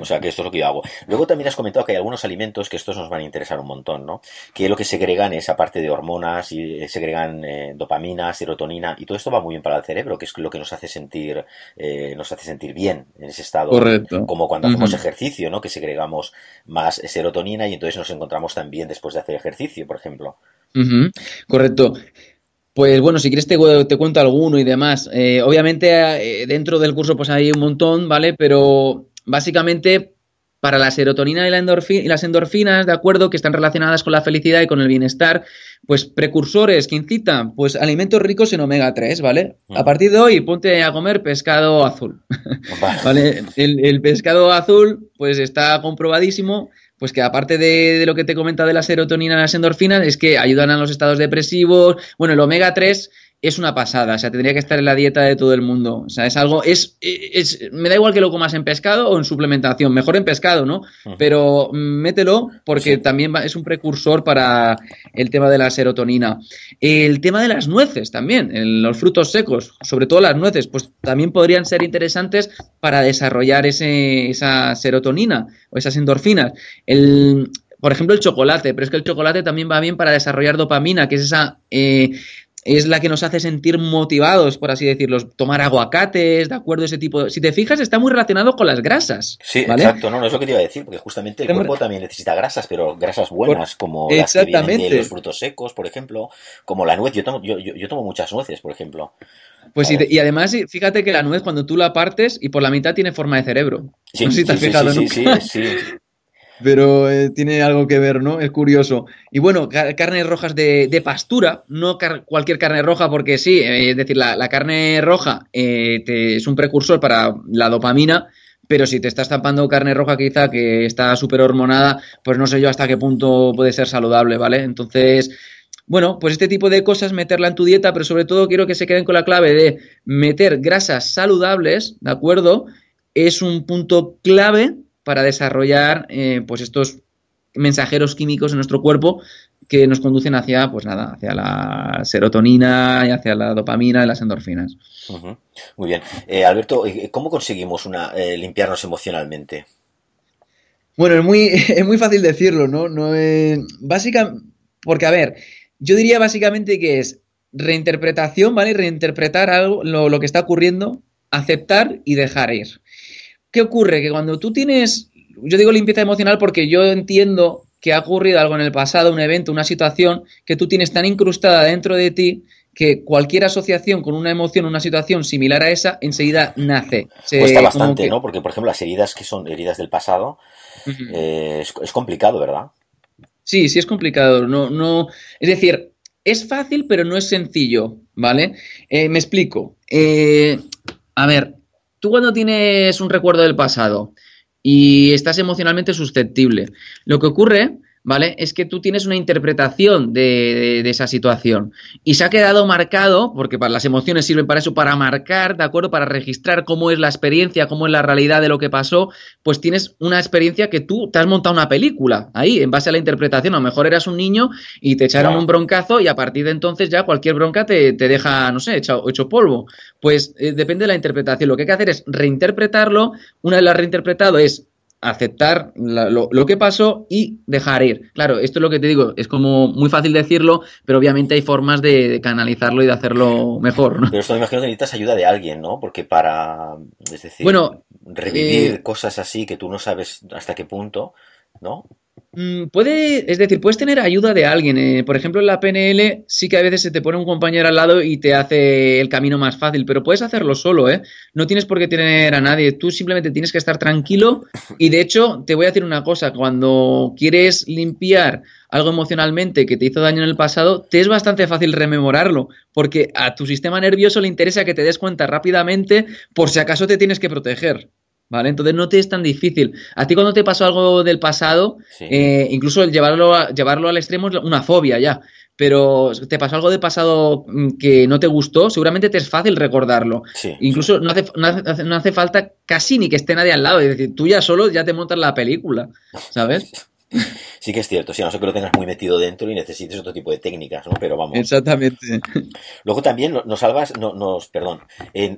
Speaker 1: O sea, que esto es lo que yo hago. Luego también has comentado que hay algunos alimentos que estos nos van a interesar un montón, ¿no? Que lo que segregan es, aparte de hormonas, y eh, segregan eh, dopamina, serotonina, y todo esto va muy bien para el cerebro, que es lo que nos hace sentir, eh, nos hace sentir bien en ese estado. Correcto. Como cuando hacemos ejercicio, ¿no? Que segregamos más serotonina y entonces nos encontramos tan
Speaker 2: bien después de hacer ejercicio, por ejemplo. Correcto. Pues bueno, si quieres te, te cuento alguno y demás. Eh, obviamente eh, dentro del curso pues hay un montón, ¿vale? Pero básicamente para la serotonina y, la endorfina, y, las endorfinas, ¿de acuerdo? Que están relacionadas con la felicidad y con el bienestar, pues precursores que incitan, pues alimentos ricos en omega 3, ¿vale? Ah. A partir de hoy, ponte a comer pescado azul, ¿vale? el, pescado azul, pues está comprobadísimo pues que aparte de, lo que te comenta de la serotonina y las endorfinas, es que ayudan a los estados depresivos. Bueno, el omega 3 es una pasada, o sea, tendría que estar en la dieta de todo el mundo. O sea, es algo, es, me da igual que lo comas en pescado o en suplementación, mejor en pescado, ¿no? Pero mételo porque también es un precursor para el tema de la serotonina. El tema de las nueces también, los frutos secos, sobre todo las nueces, pues también podrían ser interesantes para desarrollar esa serotonina o esas endorfinas. por ejemplo, el chocolate, pero es que el chocolate también va bien para desarrollar dopamina, que es esa eh, es la que nos hace sentir motivados, por así decirlo, tomar aguacates, ¿de acuerdo? Ese tipo. Si te fijas, está muy relacionado con las grasas.
Speaker 1: Sí, exacto, no, no es lo que te iba a decir, porque justamente el cuerpo también necesita grasas, pero grasas buenas, como las que los frutos secos, por ejemplo, como la nuez. Yo tomo, yo, tomo muchas nueces, por
Speaker 2: ejemplo. Pues y, y, además, fíjate que la nuez, cuando tú la partes y por la mitad tiene forma de cerebro. sí, sí, sí, pero eh, tiene algo que ver, ¿no? Es curioso. Y bueno, carnes rojas de, de pastura, no cualquier carne roja, porque sí, eh, es decir, la, carne roja eh, es un precursor para la dopamina, pero si te estás tapando carne roja quizá que está súper hormonada, pues no sé yo hasta qué punto puede ser saludable, ¿vale? Entonces... Bueno, pues este tipo de cosas meterla en tu dieta, pero sobre todo quiero que se queden con la clave de meter grasas saludables, ¿de acuerdo? Es un punto clave para desarrollar eh, pues estos mensajeros químicos en nuestro cuerpo que nos conducen hacia, pues nada, hacia la serotonina y hacia la dopamina y las endorfinas. Muy
Speaker 1: bien. Eh, Alberto, eh, ¿cómo conseguimos limpiarnos emocionalmente?
Speaker 2: Bueno, es muy, es muy fácil decirlo, ¿no? no porque, a ver, yo diría básicamente que es reinterpretación, ¿vale? Reinterpretar algo, lo que está ocurriendo, aceptar y dejar ir. ¿Qué ocurre? Que cuando tú tienes, yo digo limpieza emocional porque yo entiendo que ha ocurrido algo en el pasado, un evento, una situación que tú tienes tan incrustada dentro de ti que cualquier asociación con una emoción, una situación similar a esa, enseguida nace. Cuesta bastante, ¿no?
Speaker 1: Porque, por ejemplo, las heridas que son heridas del pasado, eh, es, complicado, ¿verdad?
Speaker 2: Sí, sí es complicado. No, no... Es decir, es fácil, pero no es sencillo, ¿vale? Eh, me explico. Eh, a ver, tú cuando tienes un recuerdo del pasado y estás emocionalmente susceptible, lo que ocurre ¿vale? Es que tú tienes una interpretación de, esa situación. Y se ha quedado marcado, porque para, las emociones sirven para eso, para marcar, ¿de acuerdo? Para registrar cómo es la experiencia, cómo es la realidad de lo que pasó, pues tienes una experiencia que tú te has montado una película ahí, en base a la interpretación. A lo mejor eras un niño y te echaron un broncazo y a partir de entonces ya cualquier bronca te, deja, no sé, hecho, polvo. Pues eh, depende de la interpretación. Lo que hay que hacer es reinterpretarlo. Una vez lo has reinterpretado es aceptar lo, lo, que pasó y dejar ir. Claro, esto es lo que te digo, es como muy fácil decirlo, pero obviamente hay formas de, canalizarlo y de hacerlo mejor, ¿no?
Speaker 1: Pero esto me imagino que necesitas ayuda de alguien, ¿no? Porque para, es decir, bueno, revivir eh, cosas así que tú no sabes hasta qué punto, ¿no?
Speaker 2: Mm, puede, es decir, puedes tener ayuda de alguien. Eh, por ejemplo, en la PNL sí que a veces se te pone un compañero al lado y te hace el camino más fácil, pero puedes hacerlo solo, ¿eh? No tienes por qué tener a nadie. Tú simplemente tienes que estar tranquilo. Y de hecho, te voy a decir una cosa: cuando quieres limpiar algo emocionalmente que te hizo daño en el pasado, te es bastante fácil rememorarlo, porque a tu sistema nervioso le interesa que te des cuenta rápidamente por si acaso te tienes que proteger. ¿vale? Entonces no te es tan difícil. A ti cuando te pasó algo del pasado, eh, incluso el llevarlo, llevarlo al extremo es una fobia ya, pero te pasó algo de pasado mm, que no te gustó, seguramente te es fácil recordarlo. incluso No, hace, no, hace, falta casi ni que esté nadie al lado, es decir, tú ya solo ya te montas la película,
Speaker 1: ¿sabes? sí que es cierto, sí, a no ser que lo tengas muy metido dentro y necesites otro tipo de técnicas, ¿no? Pero vamos.
Speaker 2: Exactamente.
Speaker 1: Luego también nos salvas no, nos, perdón,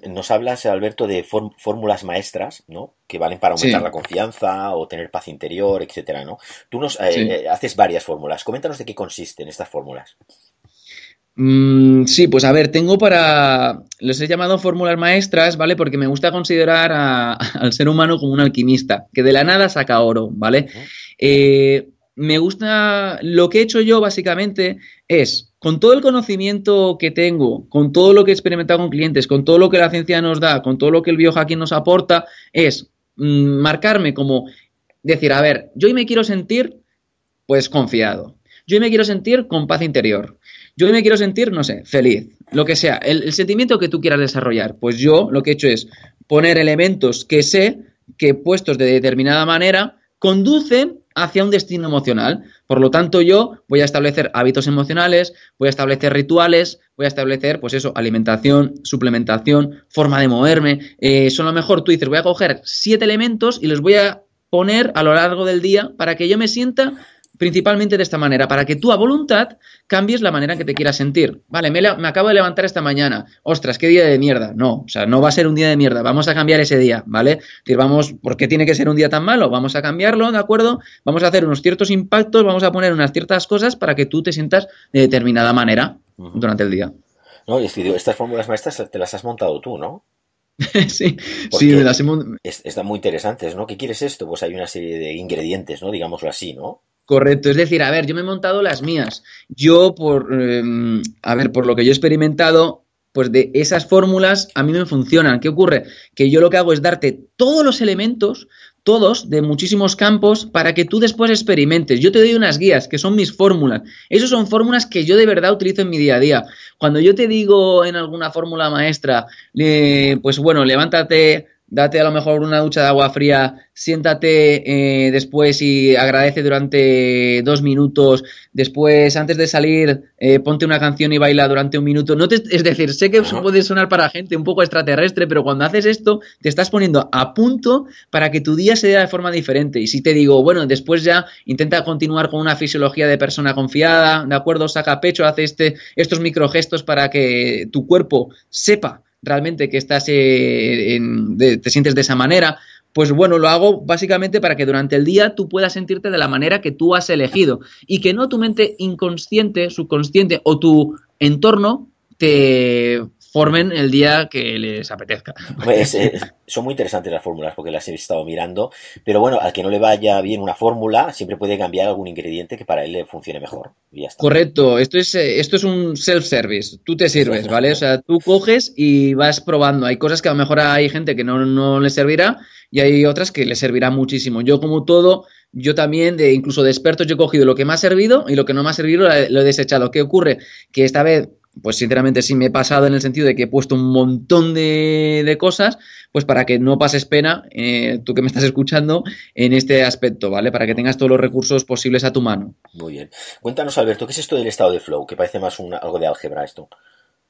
Speaker 1: nos hablas, Alberto, de fórmulas maestras, ¿no? Que valen para aumentar la confianza o tener paz interior, etcétera, ¿no? Tú nos eh, eh, haces varias fórmulas. Coméntanos de qué consisten estas fórmulas.
Speaker 2: Mm, sí, pues a ver, tengo para. Les he llamado fórmulas maestras, ¿vale? Porque me gusta considerar al ser humano como un alquimista, que de la nada saca oro, ¿vale? Eh, me gusta, lo que he hecho yo básicamente es, con todo el conocimiento que tengo, con todo lo que he experimentado con clientes, con todo lo que la ciencia nos da, con todo lo que el biohacking nos aporta, es mm, marcarme como decir, a ver, yo hoy me quiero sentir pues confiado, yo hoy me quiero sentir con paz interior, yo hoy me quiero sentir, no sé, feliz, lo que sea, el sentimiento que tú quieras desarrollar, pues yo lo que he hecho es poner elementos que sé que puestos de determinada manera conducen hacia un destino emocional. Por lo tanto, yo voy a establecer hábitos emocionales, voy a establecer rituales, voy a establecer, pues eso, alimentación, suplementación, forma de moverme. Eh, son lo mejor tú dices, voy a coger siete elementos y los voy a poner a lo largo del día para que yo me sienta principalmente de esta manera, para que tú a voluntad cambies la manera en que te quieras sentir. Vale, me, acabo de levantar esta mañana. Ostras, qué día de mierda. No, o sea, no va a ser un día de mierda. Vamos a cambiar ese día, ¿vale? Decir, vamos, ¿por qué tiene que ser un día tan malo? Vamos a cambiarlo, ¿de acuerdo? Vamos a hacer unos ciertos impactos, vamos a poner unas ciertas cosas para que tú te sientas de determinada manera durante el día.
Speaker 1: No, y es que estas fórmulas maestras te las has montado tú, ¿no?
Speaker 2: sí, sí, las hemos.
Speaker 1: están muy interesantes, ¿no? ¿Qué quieres esto? Pues hay una serie de ingredientes, ¿no? Digámoslo así, ¿no?
Speaker 2: Correcto, es decir, a ver, yo me he montado las mías. Yo, por, em, a ver, por lo que yo he experimentado, pues de esas fórmulas a mí me funcionan. ¿Qué ocurre? Que yo lo que hago es darte todos los elementos, todos, de muchísimos campos, para que tú después experimentes. Yo te doy unas guías, que son mis fórmulas. Esas son fórmulas que yo de verdad utilizo en mi día a día. Cuando yo te digo en alguna fórmula maestra, eh, pues bueno, levántate date a lo mejor una ducha de agua fría, siéntate eh, después y agradece durante dos minutos, después antes de salir eh, ponte una canción y baila durante un minuto. No te, es decir, sé que eso puede sonar para gente un poco extraterrestre, pero cuando haces esto te estás poniendo a punto para que tu día se dé de forma diferente. Y si te digo, bueno, después ya intenta continuar con una fisiología de persona confiada, ¿de acuerdo? Saca pecho, hace este, estos microgestos para que tu cuerpo sepa realmente que estás eh, en, te sientes de esa manera, pues bueno, lo hago básicamente para que durante el día tú puedas sentirte de la manera que tú has elegido y que no tu mente inconsciente, subconsciente o tu entorno te formen el día que les apetezca. Pues, eh,
Speaker 1: son muy interesantes las fórmulas porque las he estado mirando, pero bueno, al que no le vaya bien una fórmula, siempre puede cambiar algún ingrediente que para él le funcione
Speaker 2: mejor. Correcto, esto es, eh, esto es un self-service, tú te sirves, ¿vale? O sea, tú coges y vas probando. Hay cosas que a lo mejor hay gente que no, no le servirá y hay otras que le servirá muchísimo. Yo como todo, yo también, de, incluso de expertos, yo he cogido lo que me ha servido y lo que no me ha servido lo he desechado. ¿Qué ocurre? Que esta vez pues sinceramente sí me he pasado en el sentido de que he puesto un montón de, cosas, pues para que no pases pena, eh, tú que me estás escuchando, en este aspecto, ¿vale? Para que tengas todos los recursos posibles a tu mano.
Speaker 1: Muy bien. Cuéntanos, Alberto, ¿qué es esto del estado de flow? Que parece más un, algo de álgebra esto.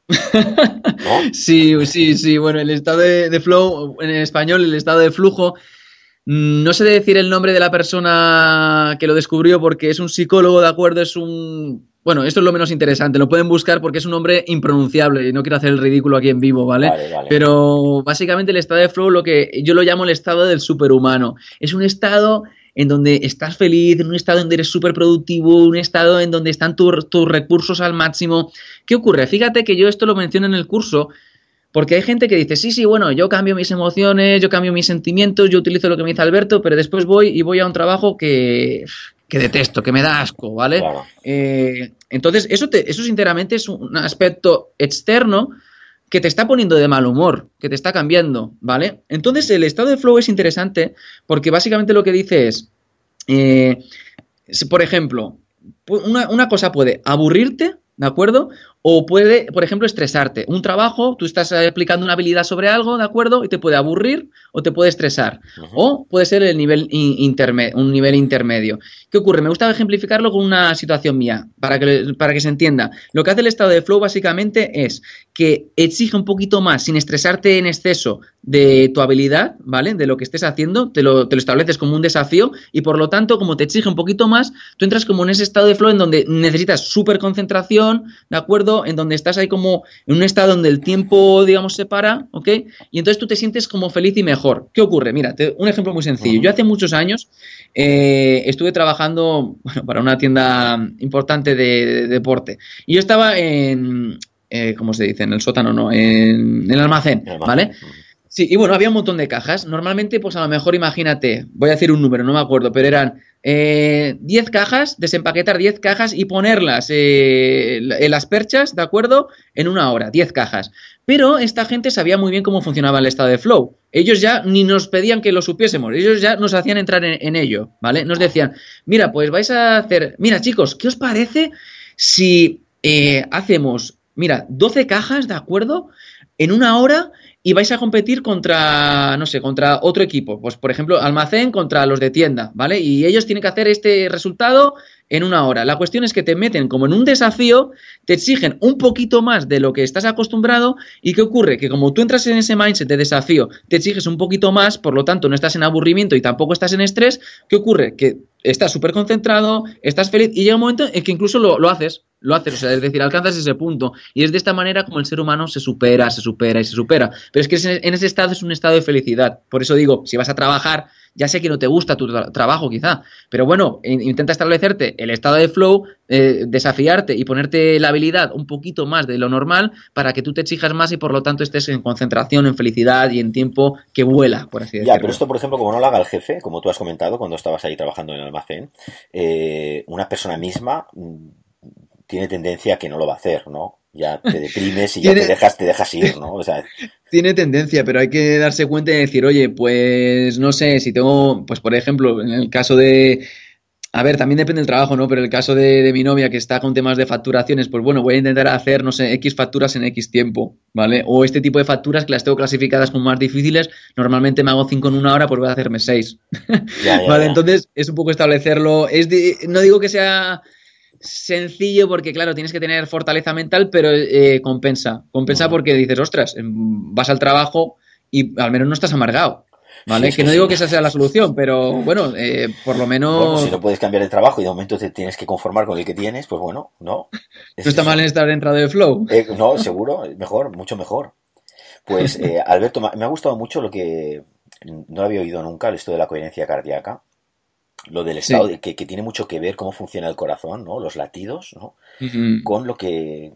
Speaker 2: sí, sí, sí. Bueno, el estado de flow, en español, el estado de flujo. Mm, no sé decir el nombre de la persona que lo descubrió porque es un psicólogo, ¿de acuerdo? Es un bueno, esto es lo menos interesante. Lo pueden buscar porque es un nombre impronunciable y no quiero hacer el ridículo aquí en vivo, ¿vale? Pero básicamente el estado de flow, lo que yo lo llamo el estado del superhumano. Es un estado en donde estás feliz, en un estado en donde eres súper productivo, un estado en donde están tus recursos al máximo. ¿Qué ocurre? Fíjate que yo esto lo menciono en el curso, porque hay gente que dice, sí, sí, bueno, yo cambio mis emociones, yo cambio mis sentimientos, yo utilizo lo que me dice Alberto, pero después voy y voy a un trabajo que, que detesto, que me da asco, ¿vale? Eh, entonces, eso, te, eso sinceramente es un aspecto externo que te está poniendo de mal humor, que te está cambiando, ¿vale? Entonces, el estado de flow es interesante porque básicamente lo que dice es, eh, por ejemplo, una, una cosa puede aburrirte, ¿de acuerdo? O puede, por ejemplo, estresarte. Un trabajo, tú estás aplicando una habilidad sobre algo, ¿de acuerdo? Y te puede aburrir o te puede estresar. O puede ser el nivel un nivel intermedio. ¿Qué ocurre? Me gusta ejemplificarlo con una situación mía, para que, para que se entienda. Lo que hace el estado de flow básicamente es que exige un poquito más, sin estresarte en exceso, de tu habilidad, ¿vale? De lo que estés haciendo, te lo, te lo estableces como un desafío y por lo tanto, como te exige un poquito más, tú entras como en ese estado de flow en donde necesitas súper concentración, ¿de acuerdo? en donde estás ahí como en un estado donde el tiempo, digamos, se para, ¿ok? Y entonces tú te sientes como feliz y mejor. ¿Qué ocurre? Mira, un ejemplo muy sencillo. Yo hace muchos años eh, estuve trabajando para una tienda importante de, deporte y yo estaba en, eh, ¿cómo se dice? En el sótano, no, en el almacén, ¿vale? Sí, y bueno, había un montón de cajas. Normalmente, pues a lo mejor imagínate, voy a decir un número, no me acuerdo, pero eran 10 eh, cajas, desempaquetar 10 cajas y ponerlas eh, en las perchas, ¿de acuerdo? En una hora, 10 cajas. Pero esta gente sabía muy bien cómo funcionaba el estado de flow. Ellos ya ni nos pedían que lo supiésemos, ellos ya nos hacían entrar en, ello, ¿vale? Nos decían, mira, pues vais a hacer, mira chicos, ¿qué os parece si eh, hacemos, mira, 12 cajas, ¿de acuerdo? En una hora y vais a competir contra, no sé, contra otro equipo. Pues, por ejemplo, almacén contra los de tienda, ¿vale? Y ellos tienen que hacer este resultado en una hora. La cuestión es que te meten como en un desafío, te exigen un poquito más de lo que estás acostumbrado y ¿qué ocurre? Que como tú entras en ese mindset de desafío, te exiges un poquito más, por lo tanto no estás en aburrimiento y tampoco estás en estrés, ¿qué ocurre? Que estás súper concentrado, estás feliz y llega un momento en que incluso lo, lo haces lo haces, o sea, es decir, alcanzas ese punto. Y es de esta manera como el ser humano se supera, se supera y se supera. Pero es que en ese estado es un estado de felicidad. Por eso digo, si vas a trabajar, ya sé que no te gusta tu trabajo quizá, pero bueno, intenta establecerte el estado de flow, eh, desafiarte y ponerte la habilidad un poquito más de lo normal para que tú te exijas más y por lo tanto estés en concentración, en felicidad y en tiempo que vuela, por así decirlo. Ya, pero esto, por ejemplo, como no lo haga
Speaker 1: el jefe, como tú has comentado cuando estabas ahí trabajando en el almacén, eh, una persona misma mm, tiene tendencia a que no lo va a hacer, ¿no? Ya te deprimes y ya te dejas, ir, ¿no? O sea,
Speaker 2: tiene tendencia, pero hay que darse cuenta y decir, oye, pues no sé, si tengo, pues por ejemplo, en el caso de, a ver, también depende del trabajo, ¿no? Pero el caso de, mi novia que está con temas de facturaciones, pues bueno, voy a intentar hacer, no sé, X facturas en X tiempo, ¿vale? O este tipo de facturas que las tengo clasificadas como más difíciles, normalmente me hago cinco en una hora, pues voy a hacerme seis. ¿Vale? Entonces, es un poco establecerlo. Es no digo que sea sencillo porque, claro, tienes que tener fortaleza mental, pero eh, compensa. Compensa porque dices, ostras, em, vas al trabajo y al menos no estás amargado. ¿Vale? que, no digo que esa sea la solución, pero bueno, eh, por lo menos. Pues si no
Speaker 1: puedes cambiar el trabajo y de momento te tienes que conformar con el que tienes, pues bueno, no. no está mal en estar entrado de flow. Eh, no, seguro, mejor, mucho mejor. Pues, Alberto, me ha gustado mucho lo que no había oído nunca, esto de la coherencia cardíaca lo del estado, que, tiene mucho que ver cómo funciona el corazón, ¿no? Los latidos, ¿no? Con lo que,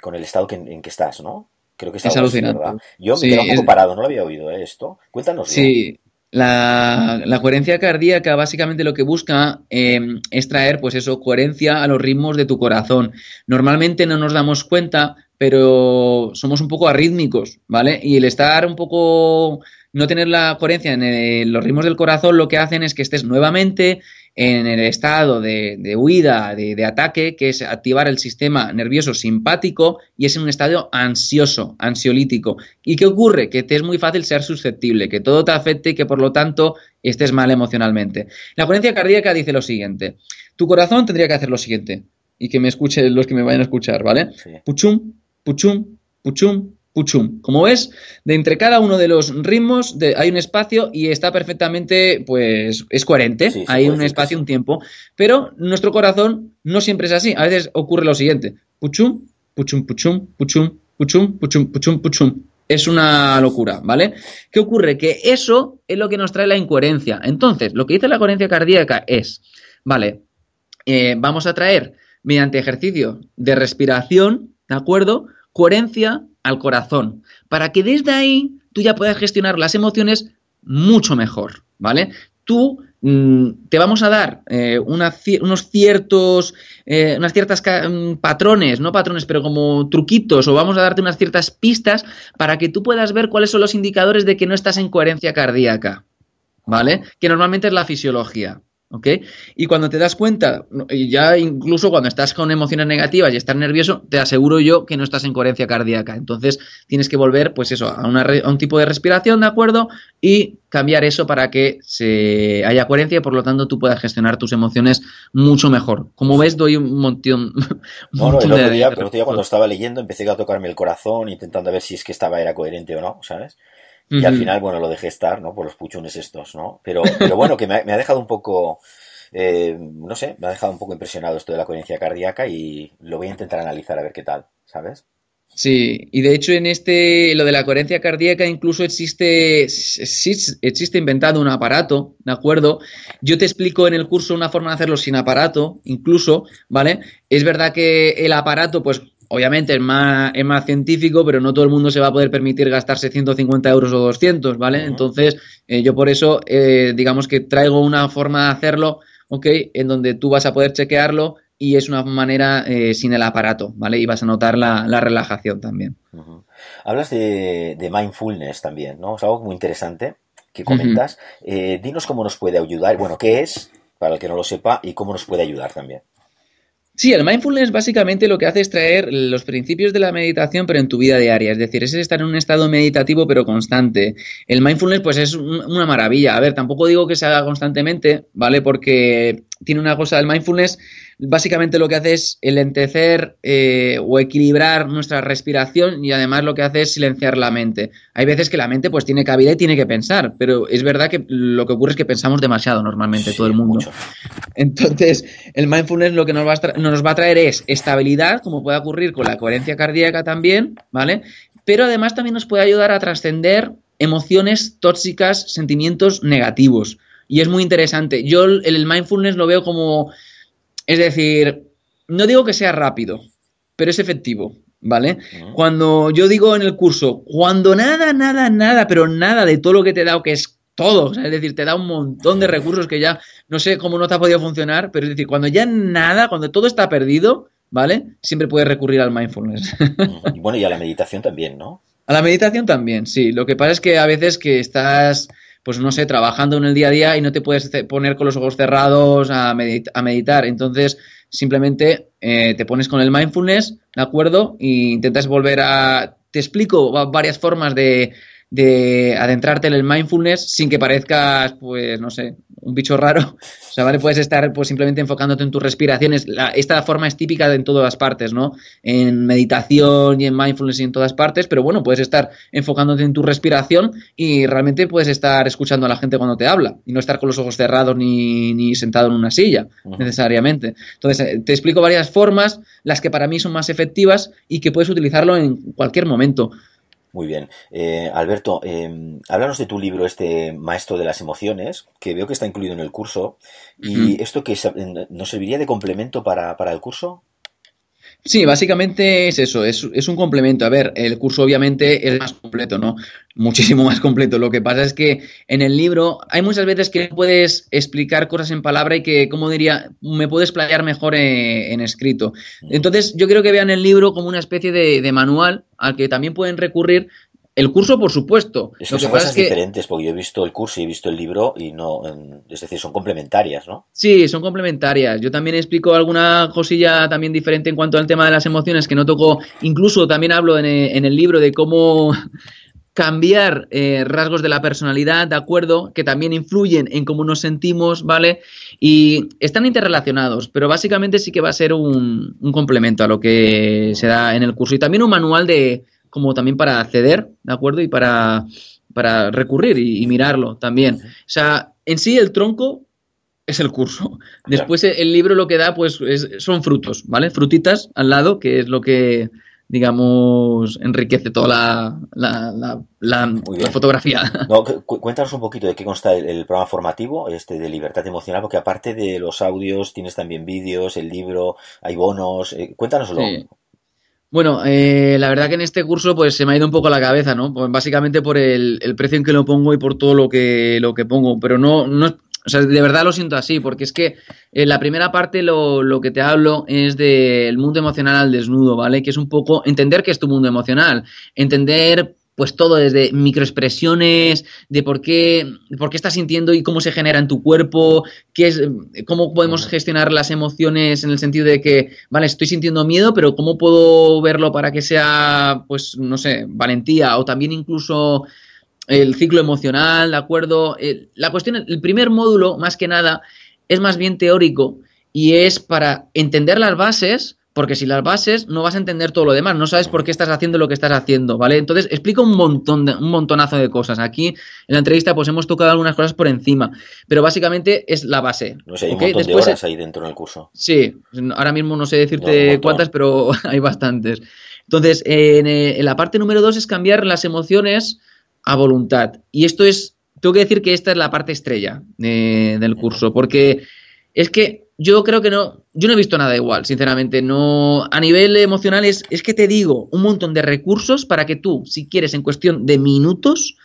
Speaker 1: con el estado en que estás, ¿no? Creo que está alucinante. Yo me quedo un poco parado, no lo había oído ¿eh? esto. Cuéntanos.
Speaker 2: La, coherencia cardíaca básicamente lo que busca em, es traer, pues eso, coherencia a los ritmos de tu corazón. Normalmente no nos damos cuenta, pero somos un poco arrítmicos, ¿vale? Y el estar un poco, no tener la coherencia en eh, los ritmos del corazón, lo que hacen es que estés nuevamente en el estado de, huida, de, ataque, que es activar el sistema nervioso simpático y es en un estado ansioso, ansiolítico. ¿Y qué ocurre? Que te es muy fácil ser susceptible, que todo te afecte y que por lo tanto estés mal emocionalmente. La ponencia cardíaca dice lo siguiente, tu corazón tendría que hacer lo siguiente, y que me escuchen los que me vayan a escuchar, ¿vale? Puchum, puchum, puchum, Puchum. Como ves, de entre cada uno de los ritmos hay un espacio y está perfectamente, pues es coherente, hay un espacio, un tiempo, pero nuestro corazón no siempre es así, a veces ocurre lo siguiente, puchum, puchum, puchum, puchum, puchum, puchum, puchum, puchum. Es una locura, ¿vale? ¿Qué ocurre? Que eso es lo que nos trae la incoherencia. Entonces, lo que dice la coherencia cardíaca es, vale, eh, vamos a traer mediante ejercicio de respiración, ¿de acuerdo? Coherencia al corazón, para que desde ahí tú ya puedas gestionar las emociones mucho mejor, ¿vale? Tú mm, te vamos a dar eh, unos ciertos, eh, unas ciertas mm, patrones, no patrones, pero como truquitos, o vamos a darte unas ciertas pistas para que tú puedas ver cuáles son los indicadores de que no estás en coherencia cardíaca, ¿vale? Que normalmente es la fisiología. ¿ok? Y cuando te das cuenta, ya incluso cuando estás con emociones negativas y estás nervioso, te aseguro yo que no estás en coherencia cardíaca. Entonces tienes que volver, pues eso, a, un tipo de respiración, ¿de acuerdo? Y cambiar eso para que se haya coherencia y por lo tanto tú puedas gestionar tus emociones mucho mejor. Como ves, doy un montón, bueno, el otro día, de... el cuando
Speaker 1: estaba leyendo empecé a tocarme el corazón intentando ver si es que estaba era coherente o no, ¿sabes? Y al final, bueno, lo dejé estar, ¿no? Por los puchones estos, ¿no? Pero, pero bueno, que me ha, dejado un poco, eh, no sé, me ha dejado un poco impresionado esto de la coherencia cardíaca y lo voy a intentar analizar a ver qué tal, ¿sabes?
Speaker 2: Sí, y de hecho en este, lo de la coherencia cardíaca incluso existe, existe inventado un aparato, ¿de acuerdo? Yo te explico en el curso una forma de hacerlo sin aparato, incluso, ¿vale? Es verdad que el aparato, pues obviamente es más, más científico, pero no todo el mundo se va a poder permitir gastarse 150 euros o 200, ¿vale? Entonces, eh, yo por eso, eh, digamos que traigo una forma de hacerlo, ¿ok? En donde tú vas a poder chequearlo y es una manera eh, sin el aparato, ¿vale? Y vas a notar la, relajación también. Hablas
Speaker 1: de, mindfulness también, ¿no? Es algo muy interesante que comentas. dinos cómo nos puede ayudar, bueno, qué es, para el que no lo sepa, y cómo nos puede ayudar también.
Speaker 2: Sí, el mindfulness básicamente lo que hace es traer los principios de la meditación pero en tu vida diaria, es decir, es estar en un estado meditativo pero constante. El mindfulness pues es una maravilla, a ver, tampoco digo que se haga constantemente, ¿vale? Porque tiene una cosa, del mindfulness básicamente lo que hace es elentecer eh, o equilibrar nuestra respiración y además lo que hace es silenciar la mente. Hay veces que la mente pues tiene cabida y tiene que pensar, pero es verdad que lo que ocurre es que pensamos demasiado normalmente todo el mundo. Entonces, el mindfulness lo que nos va, a nos va a traer es estabilidad, como puede ocurrir con la coherencia cardíaca también, ¿vale? Pero además también nos puede ayudar a trascender emociones tóxicas, sentimientos negativos y es muy interesante. Yo el, mindfulness lo veo como, es decir, no digo que sea rápido, pero es efectivo. ¿Vale? Cuando yo digo en el curso, cuando nada, nada, nada, pero nada de todo lo que te he dado, que es todo, es decir, te da un montón de recursos que ya no sé cómo no te ha podido funcionar, pero es decir, cuando ya nada, cuando todo está perdido, ¿vale? Siempre puedes recurrir al mindfulness. Bueno, y a la meditación también, ¿no? A la meditación también, sí. Lo que pasa es que a veces que estás pues no sé, trabajando en el día a día y no te puedes poner con los ojos cerrados a, meditar. Entonces, simplemente eh, te pones con el mindfulness, ¿de acuerdo? Y intentas volver a... Te explico varias formas de, de adentrarte en el mindfulness sin que parezcas, pues, no sé, un bicho raro. O sea, ¿vale? Puedes estar pues simplemente enfocándote en tus respiraciones. esta forma es típica en todas partes, ¿no? En meditación y en mindfulness y en todas partes, pero bueno, puedes estar enfocándote en tu respiración y realmente puedes estar escuchando a la gente cuando te habla y no estar con los ojos cerrados ni, sentado en una silla, necesariamente. Entonces, eh, te explico varias formas, las que para mí son más efectivas y que puedes utilizarlo en cualquier momento.
Speaker 1: Muy bien. Eh, Alberto, eh, háblanos de tu libro, este Maestro de las Emociones, que veo que está incluido en el curso. ¿Y esto que nos serviría de complemento para el curso?
Speaker 2: Sí, básicamente es eso, es, un complemento. A ver, el curso obviamente es más completo, ¿no? Muchísimo más completo. Lo que pasa es que en el libro hay muchas veces que puedes explicar cosas en palabra y que, como diría, me puedes playar mejor eh, en, escrito. Mm. Entonces, yo creo que vean el libro como una especie de manual al que también pueden recurrir el curso, por supuesto. Es que son cosas diferentes,
Speaker 1: porque yo he visto el curso y he visto el libro y no. Es decir, son complementarias, ¿no?
Speaker 2: Sí, son complementarias. Yo también explico alguna cosilla también diferente en cuanto al tema de las emociones que no toco. Incluso también hablo en eh, el libro de cómo cambiar eh, rasgos de la personalidad, ¿de acuerdo? Que también influyen en cómo nos sentimos, ¿vale? Y están interrelacionados, pero básicamente sí que va a ser un complemento a lo que se da en el curso. Y también un manual de, como también para acceder, ¿de acuerdo? Y para, para recurrir y, mirarlo también. O sea, en sí el tronco es el curso. Después el libro lo que da, pues, son frutos, ¿vale? Frutitas al lado, que es lo que, digamos, enriquece toda la, la, la, fotografía.
Speaker 1: No, cuéntanos un poquito de qué consta el, programa formativo este de libertad emocional, porque aparte de los audios, tienes también vídeos, el libro, hay bonos. Eh, cuéntanoslo.
Speaker 2: Bueno, eh, la verdad que en este curso pues se me ha ido un poco la cabeza, ¿no? Pues, básicamente por el, precio en que lo pongo y por todo lo que, lo que pongo. Pero no, no, o sea, de verdad lo siento así, porque es que en eh, la primera parte lo, que te hablo es del mundo emocional al desnudo, ¿vale? Que es un poco entender qué es tu mundo emocional, entender pues todo desde microexpresiones, de por qué, por qué estás sintiendo y cómo se genera en tu cuerpo, qué es, cómo podemos gestionar las emociones en el sentido de que, vale, estoy sintiendo miedo, pero cómo puedo verlo para que sea, pues, no sé, valentía o también incluso el ciclo emocional, ¿de acuerdo? la cuestión, el primer módulo, más que nada, es más bien teórico y es para entender las bases, porque si las bases, no vas a entender todo lo demás, no sabes por qué estás haciendo lo que estás haciendo, ¿vale? Entonces, explico un montón de, un montonazo de cosas. Aquí en la entrevista, pues hemos tocado algunas cosas por encima, pero básicamente es la base. No sé, hay un montón de
Speaker 1: ahí dentro del curso.
Speaker 2: Sí, ahora mismo no sé decirte cuántas, pero hay bastantes. Entonces, eh, en, la parte número dos es cambiar las emociones a voluntad. Y esto es, tengo que decir que esta es la parte estrella eh, del curso, porque es que yo creo que no, yo no he visto nada igual, sinceramente. No, a nivel emocional es, es que te digo un montón de recursos para que tú, si quieres, en cuestión de minutos,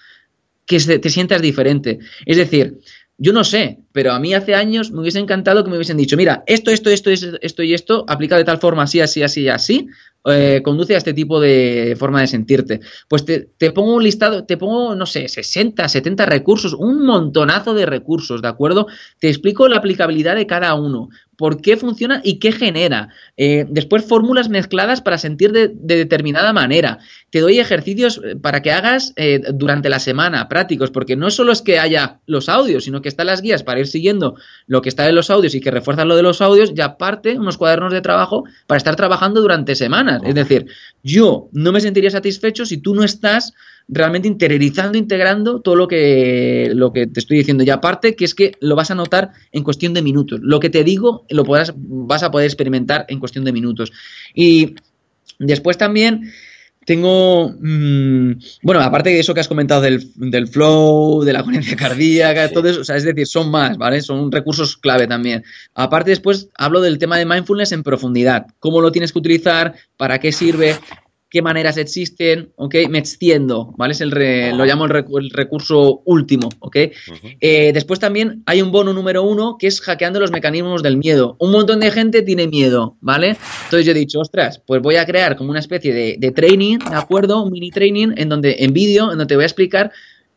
Speaker 2: que te sientas diferente. Es decir, yo no sé, pero a mí hace años me hubiese encantado que me hubiesen dicho, mira, esto, esto, esto, esto, y esto, aplica de tal forma, así, así, así, así, eh, conduce a este tipo de forma de sentirte. Pues te, te, pongo un listado, te pongo, no sé, 60, 70 recursos, un montonazo de recursos, ¿de acuerdo? Te explico la aplicabilidad de cada uno por qué funciona y qué genera. Eh, después fórmulas mezcladas para sentir de, determinada manera. Te doy ejercicios eh, para que hagas eh, durante la semana, prácticos, porque no solo es que haya los audios, sino que están las guías para ir siguiendo lo que está en los audios y que refuerzan lo de los audios, y aparte unos cuadernos de trabajo para estar trabajando durante semanas. Es decir, yo no me sentiría satisfecho si tú no estás realmente interiorizando, integrando todo lo que, lo que te estoy diciendo. Y aparte, que es que lo vas a notar en cuestión de minutos. Lo que te digo, lo podrás, vas a poder experimentar en cuestión de minutos. Y después también tengo. Mm, bueno, aparte de eso que has comentado del, flow, de la coherencia cardíaca, todo eso, es decir, son más, ¿vale? Son recursos clave también. Aparte, después hablo del tema de mindfulness en profundidad. ¿Cómo lo tienes que utilizar? ¿Para qué sirve? qué maneras existen, ¿ok? Me extiendo, ¿vale? Es el lo llamo el, recurso último, ¿ok? Eh, después también hay un bono número uno que es hackeando los mecanismos del miedo. Un montón de gente tiene miedo, ¿vale? Entonces yo he dicho, ostras, pues voy a crear como una especie de, training, ¿de acuerdo? Un mini training en donde, en vídeo, en donde te voy a explicar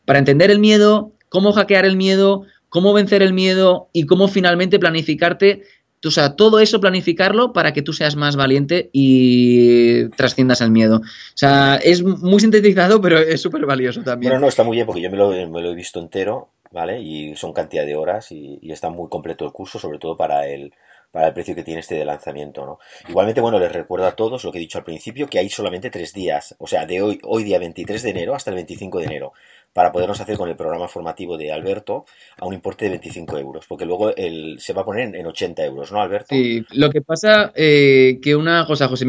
Speaker 2: para entender el miedo, cómo hackear el miedo, cómo vencer el miedo y cómo finalmente planificarte o sea, todo eso planificarlo para que tú seas más valiente y trasciendas el miedo. O sea, es muy sintetizado, pero es súper valioso también. Bueno, no,
Speaker 1: está muy bien porque yo me lo, he visto entero, ¿vale? Y son cantidad de horas y, y está muy completo el curso, sobre todo para el, para el precio que tiene este de lanzamiento. ¿no? Igualmente, bueno, les recuerdo a todos lo que he dicho al principio, que hay solamente tres días, o sea, de hoy, hoy día 23 de enero hasta el 25 de enero, para podernos hacer con el programa formativo de Alberto a un importe de 25 euros, porque luego se va a poner en, 80 euros, ¿no, Alberto?
Speaker 2: Sí, lo que pasa eh, que una cosa, José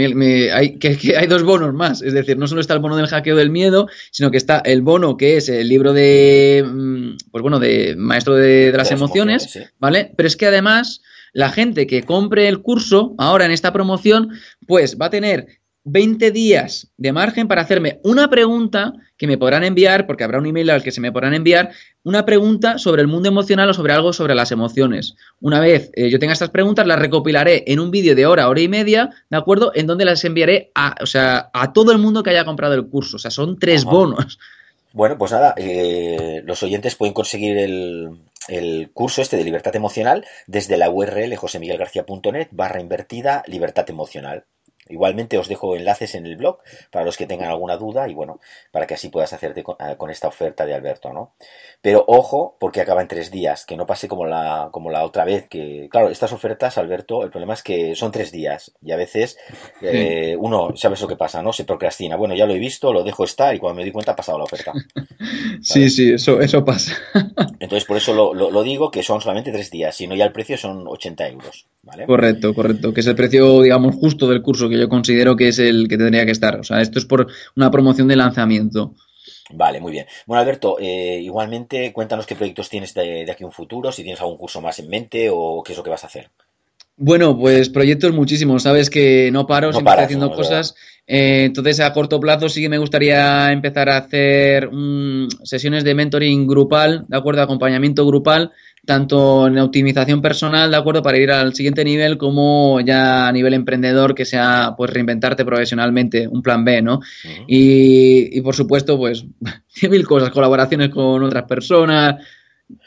Speaker 2: hay, que, hay dos bonos más, es decir, no solo está el bono del hackeo del miedo, sino que está el bono que es el libro de, mm, pues bueno, de Maestro de, las, Emociones, ¿vale? Pero es que además la gente que compre el curso ahora en esta promoción, pues va a tener 20 días de margen para hacerme una pregunta que me podrán enviar, porque habrá un email al que se me podrán enviar, una pregunta sobre el mundo emocional o sobre algo sobre las emociones. Una vez eh, yo tenga estas preguntas, las recopilaré en un vídeo de hora, hora y media, ¿de acuerdo? En donde las enviaré o sea, a todo el mundo que haya comprado el curso. O sea, son tres bonos.
Speaker 1: Bueno, pues nada, eh, los oyentes pueden conseguir el, curso este de libertad emocional desde la URL josemiguelgarcia.net barra invertida libertad emocional. Igualmente os dejo enlaces en el blog para los que tengan alguna duda y bueno, para que así puedas hacerte eh, con, esta oferta de Alberto, ¿no? Pero ojo, porque acaba en tres días, que no pase como la, como la otra vez, que claro, estas ofertas, Alberto, el problema es que son tres días y a veces eh, uno, ¿sabes lo que pasa, no? Se procrastina. Bueno, ya lo he visto, lo dejo estar y cuando me di cuenta ha pasado la oferta.
Speaker 2: Sí, sí, eso, eso pasa.
Speaker 1: Entonces, por eso lo, digo, que son solamente tres días, si no ya el precio son 80 euros,
Speaker 2: ¿vale? Correcto, correcto, que es el precio, digamos, justo del curso que yo considero que es el que tendría que estar. O sea, esto es por una promoción de lanzamiento.
Speaker 1: Vale, muy bien. Bueno, Alberto, eh, igualmente cuéntanos qué proyectos tienes de, aquí un futuro, si
Speaker 2: tienes algún curso más en mente o qué es lo que vas a hacer. Bueno, pues proyectos muchísimos. Sabes que no paro, siempre estoy haciendo cosas. Eh, entonces, a corto plazo sí que me gustaría empezar a hacer mm, sesiones de mentoring grupal, ¿de acuerdo? Acompañamiento grupal tanto en optimización personal, ¿de acuerdo? Para ir al siguiente nivel, como ya a nivel emprendedor, que sea pues reinventarte profesionalmente, un plan B, ¿no? y, y, por supuesto, pues mil cosas, colaboraciones con otras personas,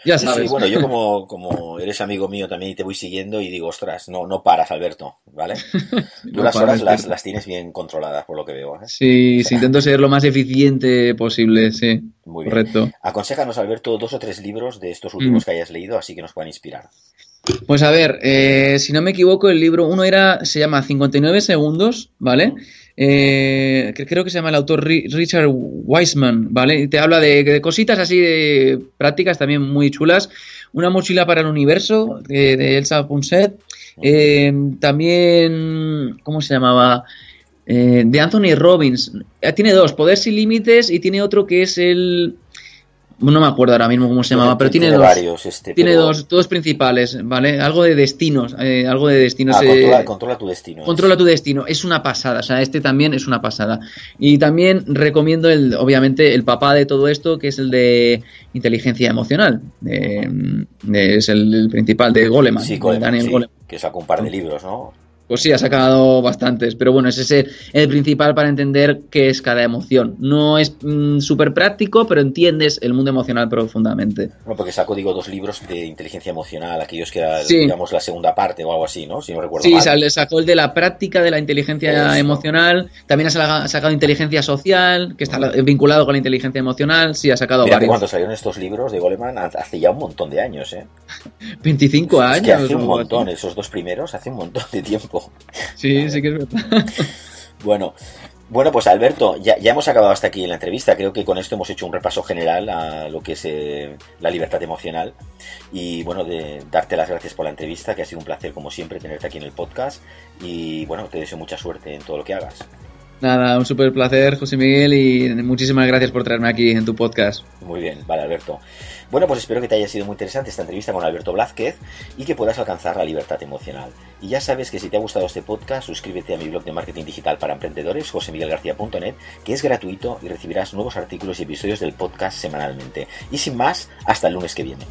Speaker 2: ya sabes. bueno, yo
Speaker 1: como, eres amigo mío también y te voy siguiendo y digo, ostras, no, no paras, Alberto, ¿vale? Tú las horas las, tienes bien controladas, por lo que veo. ¿eh? Sí, intento
Speaker 2: ser lo más eficiente posible, sí. Muy bien. Correcto.
Speaker 1: Aconséjanos, Alberto, dos o tres libros de estos mm. últimos que hayas leído, así que nos puedan inspirar.
Speaker 2: Pues a ver, eh, si no me equivoco, el libro uno era, se llama 59 segundos, ¿vale? Eh, creo que se llama el autor Richard Wiseman, ¿vale? Y te habla de, cositas así de prácticas también muy chulas. Una mochila para el universo eh, de Elsa Ponset eh, también, ¿cómo se llamaba? de Anthony Robbins. Tiene dos, Poder sin Límites y tiene otro que es el no me acuerdo ahora mismo cómo se llamaba, pero tiene, dos, este, tiene dos, principales, ¿vale? Algo de destinos, eh, algo de destinos. Ah, eh, controla, tu destino. Controla tu destino, es una pasada, o sea, este también es una pasada. Y también recomiendo, el, obviamente, el papá de todo esto, que es el de inteligencia emocional, es el, principal de Goleman, sí, Goleman, Que saca un par de libros, ¿no? pues sí, ha sacado bastantes. Pero bueno, ese es el principal para entender qué es cada emoción. No es mm, súper práctico, pero entiendes el mundo emocional profundamente.
Speaker 1: Bueno, porque sacó, digo, dos libros de inteligencia emocional, aquellos que digamos, la segunda parte o algo así, ¿no? Si no recuerdo sí,
Speaker 2: sacó el de la práctica de la inteligencia emocional. También ha sacado inteligencia social, que está vinculado con la inteligencia emocional. Sí, ha sacado cuando
Speaker 1: salieron estos libros de Goleman, hace ya un montón de años, ¿eh? 25 años. hace un montón, esos dos primeros, hace un montón de tiempo. Sí,
Speaker 2: sí que es verdad.
Speaker 1: Bueno, bueno, pues Alberto, ya, hemos acabado hasta aquí en la entrevista. Creo que con esto hemos hecho un repaso general a lo que es eh, la libertad emocional. Y bueno, de, darte las gracias por la entrevista, que ha sido un placer como siempre tenerte aquí en el podcast. Y bueno, te deseo mucha suerte en todo lo que hagas.
Speaker 2: Nada, un súper placer, José Miguel, y muchísimas gracias por traerme aquí en tu podcast.
Speaker 1: Muy bien, vale, Alberto. Bueno, pues espero que te haya sido muy interesante esta entrevista con Alberto Blázquez y que puedas alcanzar la libertad emocional. Y ya sabes que si te ha gustado este podcast, suscríbete a mi blog de marketing digital para emprendedores, josemiguelgarcía.net, que es gratuito y recibirás nuevos artículos y episodios del podcast semanalmente. Y sin más, hasta el lunes que viene.